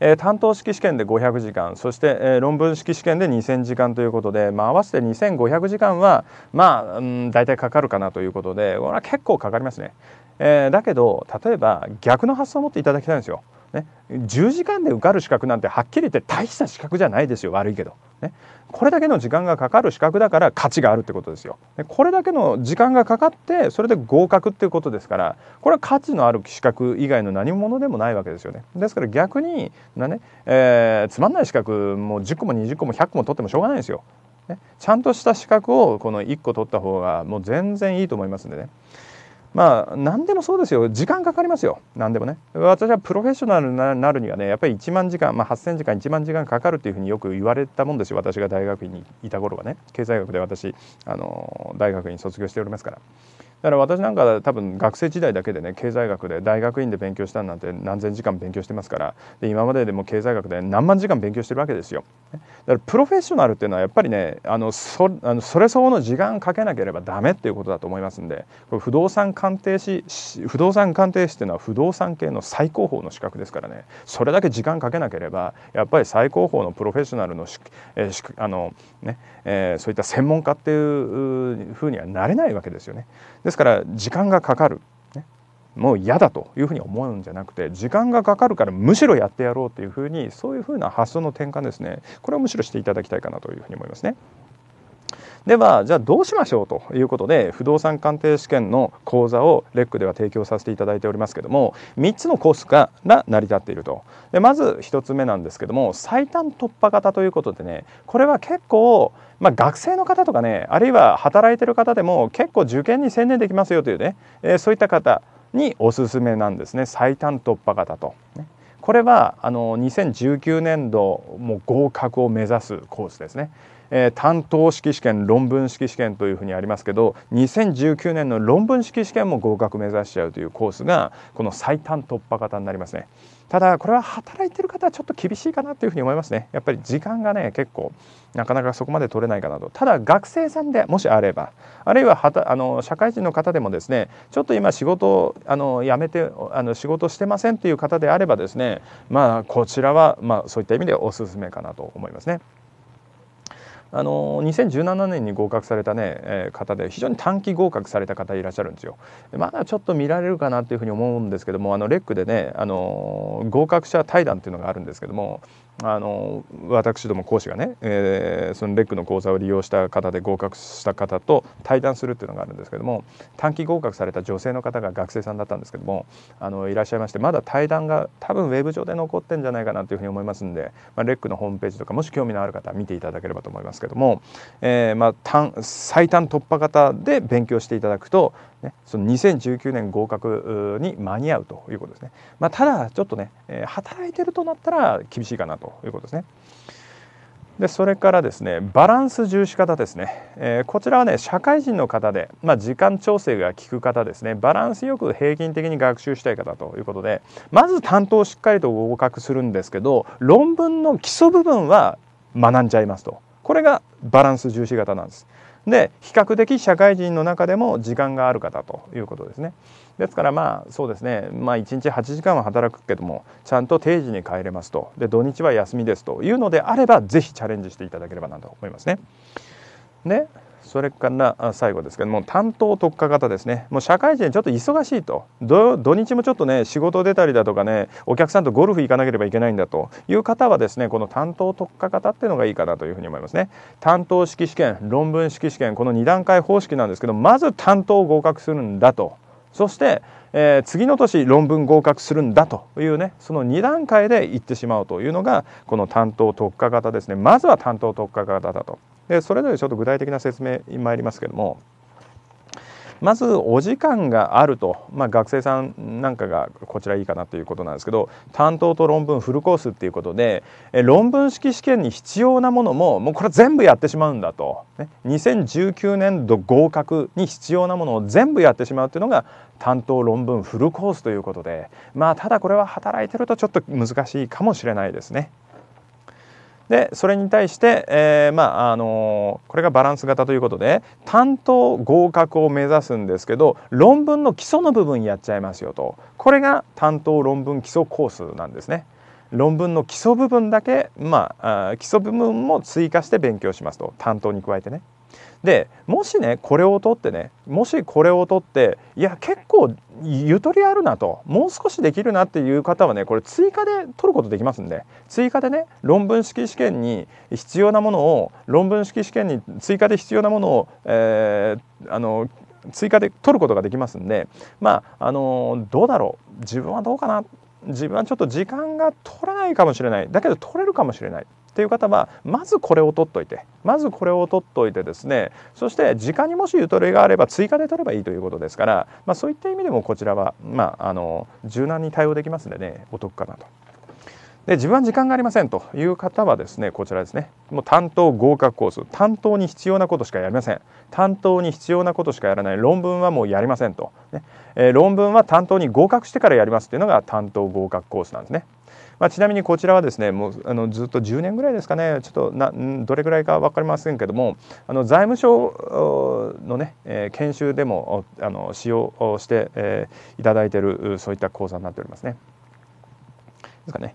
えー、担当式試験で500時間そして、えー、論文式試験で2000時間ということで、まあ、合わせて2500時間はまあ、うん、大体かかるかなということでこれは結構かかりますね。えー、だけど例えば逆の発想を持っていただきたいんですよ。ね、10時間で受かる資格なんてはっきり言って大した資格じゃないですよ悪いけど、ね、これだけの時間がかかる資格だから価値があるってことですよこれだけの時間がかかってそれで合格っていうことですからこれは価値のある資格以外の何者でもないわけですよねですから逆になね、えー、つまんない資格もう10個も20個も100個も取ってもしょうがないですよ、ね、ちゃんとした資格をこの1個取った方がもう全然いいと思いますんでねまあ何でもそうですよ時間かかりますよ何でもね私はプロフェッショナルになるにはねやっぱり1万時間、まあ、8,000時間1万時間かかるというふうによく言われたもんですよ私が大学院にいた頃はね経済学で私あの大学院卒業しておりますから。だから私なんか多分学生時代だけでね経済学で大学院で勉強したなんて何千時間勉強してますからで今まででも経済学で何万時間勉強してるわけですよ。だからプロフェッショナルっていうのはやっぱりねあのそあのそれ相応の時間かけなければダメっていうことだと思いますんでこれ不動産鑑定士不動産鑑定士っていうのは不動産系の最高峰の資格ですからねそれだけ時間かけなければやっぱり最高峰のプロフェッショナルのし、えしあのねえー、そういった専門家っていうふうにはなれないわけですよね。でですから時間がかかる、ね、もう嫌だというふうに思うんじゃなくて時間がかかるからむしろやってやろうというふうにそういうふうな発想の転換ですねこれをむしろしていただきたいかなというふうに思いますね。ではじゃあどうしましょうということで不動産鑑定試験の講座をレックでは提供させていただいておりますけども3つのコースが成り立っているとでまず1つ目なんですけども最短突破型ということでねこれは結構まあ、学生の方とかねあるいは働いてる方でも結構受験に専念できますよというね、えー、そういった方におすすめなんですね最短突破型と。これはあの2019年度も合格を目指すコースですね。えー、担当式試験論文式試験というふうにありますけど2019年の論文式試験も合格目指しちゃうというコースがこの最短突破型になりますねただこれは働いてる方はちょっと厳しいかなというふうに思いますねやっぱり時間がね結構なかなかそこまで取れないかなとただ学生さんでもしあればあるいははたあの社会人の方でもですねちょっと今仕事をあの辞めてあの仕事してませんという方であればですねまあこちらはまあそういった意味でおすすめかなと思いますね。あの2017年に合格された、ねえ方で非常に短期合格された方いらっしゃるんですよ。まだちょっと見られるかなというふうに思うんですけどもあのレックでねあの合格者対談っていうのがあるんですけどもあの私ども講師がね、えー、そのレックの講座を利用した方で合格した方と対談するっていうのがあるんですけども短期合格された女性の方が学生さんだったんですけどもあのいらっしゃいましてまだ対談が多分ウェブ上で残ってんじゃないかなというふうに思いますんで、まあ、レックのホームページとかもし興味のある方は見ていただければと思いますけども、えーまあ、最短突破型で勉強していただくとね、その2019年合格に間に合うということですね、まあ、ただちょっとね働いてるとなったら厳しいかなということですね。でそれからですねバランス重視型ですね、えー、こちらはね社会人の方で、まあ、時間調整が効く方ですねバランスよく平均的に学習したい方ということでまず担当をしっかりと合格するんですけど論文の基礎部分は学んじゃいますとこれがバランス重視型なんですで比較的社会人の中でも時間がある方ということですねですからまあそうですねまあ日8時間は働くけどもちゃんと定時に帰れますとで土日は休みですというのであれば是非チャレンジしていただければなと思いますね。ねそれから最後ですけども担当特化型ですねもう社会人ちょっと忙しいと土日もちょっとね仕事出たりだとかねお客さんとゴルフ行かなければいけないんだという方はですねこの担当特化型っていうのがいいかなというふうに思いますね担当式試験論文式試験この2段階方式なんですけどまず担当を合格するんだとそして、えー、次の年論文合格するんだというねその2段階でいってしまうというのがこの担当特化型ですねまずは担当特化型だと。でそれぞれちょっと具体的な説明に参りますけどもまずお時間があると、まあ、学生さんなんかがこちらいいかなということなんですけど担当と論文フルコースっていうことで論文式試験に必要なものももうこれ全部やってしまうんだと、ね、2019年度合格に必要なものを全部やってしまうっていうのが担当論文フルコースということでまあただこれは働いてるとちょっと難しいかもしれないですね。でそれに対して、えー、まああのこれがバランス型ということで担当合格を目指すんですけど論文の基礎の部分やっちゃいますよとこれが担当論文基礎コースなんですね。論文の基礎部分だけ、まあ、基礎部分も追加して勉強しますと担当に加えてね。でもしねこれを取ってねもしこれを取っていや結構ゆとりあるなともう少しできるなっていう方はねこれ追加で取ることできますんで追加でね論文式試験に必要なものを論文式試験に追加で必要なものを、えー、あの追加で取ることができますんでまああのどうだろう自分はどうかな自分はちょっと時間が取れないかもしれないだけど取れるかもしれないっていう方はまずこれを取っといてまずこれを取っといてですねそして時間にもしゆとりがあれば追加で取ればいいということですから、まあ、そういった意味でもこちらは、まあ、あの柔軟に対応できますんでねお得かなと。で自分は時間がありませんという方はですねこちらですねもう担当合格コース担当に必要なことしかやりません担当に必要なことしかやらない論文はもうやりませんと、ねえー、論文は担当に合格してからやりますっていうのが担当合格コースなんですねまあ、ちなみにこちらはですねもうあのずっと10年ぐらいですかねちょっとなどれぐらいか分かりませんけどもあの財務省のね、え研修でもあの使用して、えー、いただいているそういった講座になっておりますね。ですかね。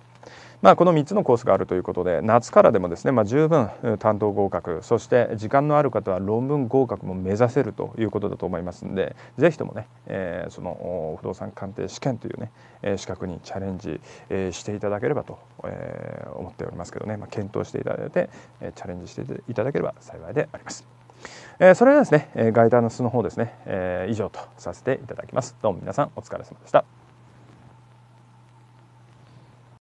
まあ、この3つのコースがあるということで夏からでもですね、まあ、十分担当合格そして時間のある方は論文合格も目指せるということだと思いますのでぜひともね、えー、その不動産鑑定試験というね、え資格にチャレンジ、えしていただければと、え思っておりますけどね、まあ、検討していただいて、えチャレンジしていただければ幸いであります。えそれではですね、えー、ガイダンスの方ですね、え以上とさせていただきます。どうも皆さんお疲れ様でした。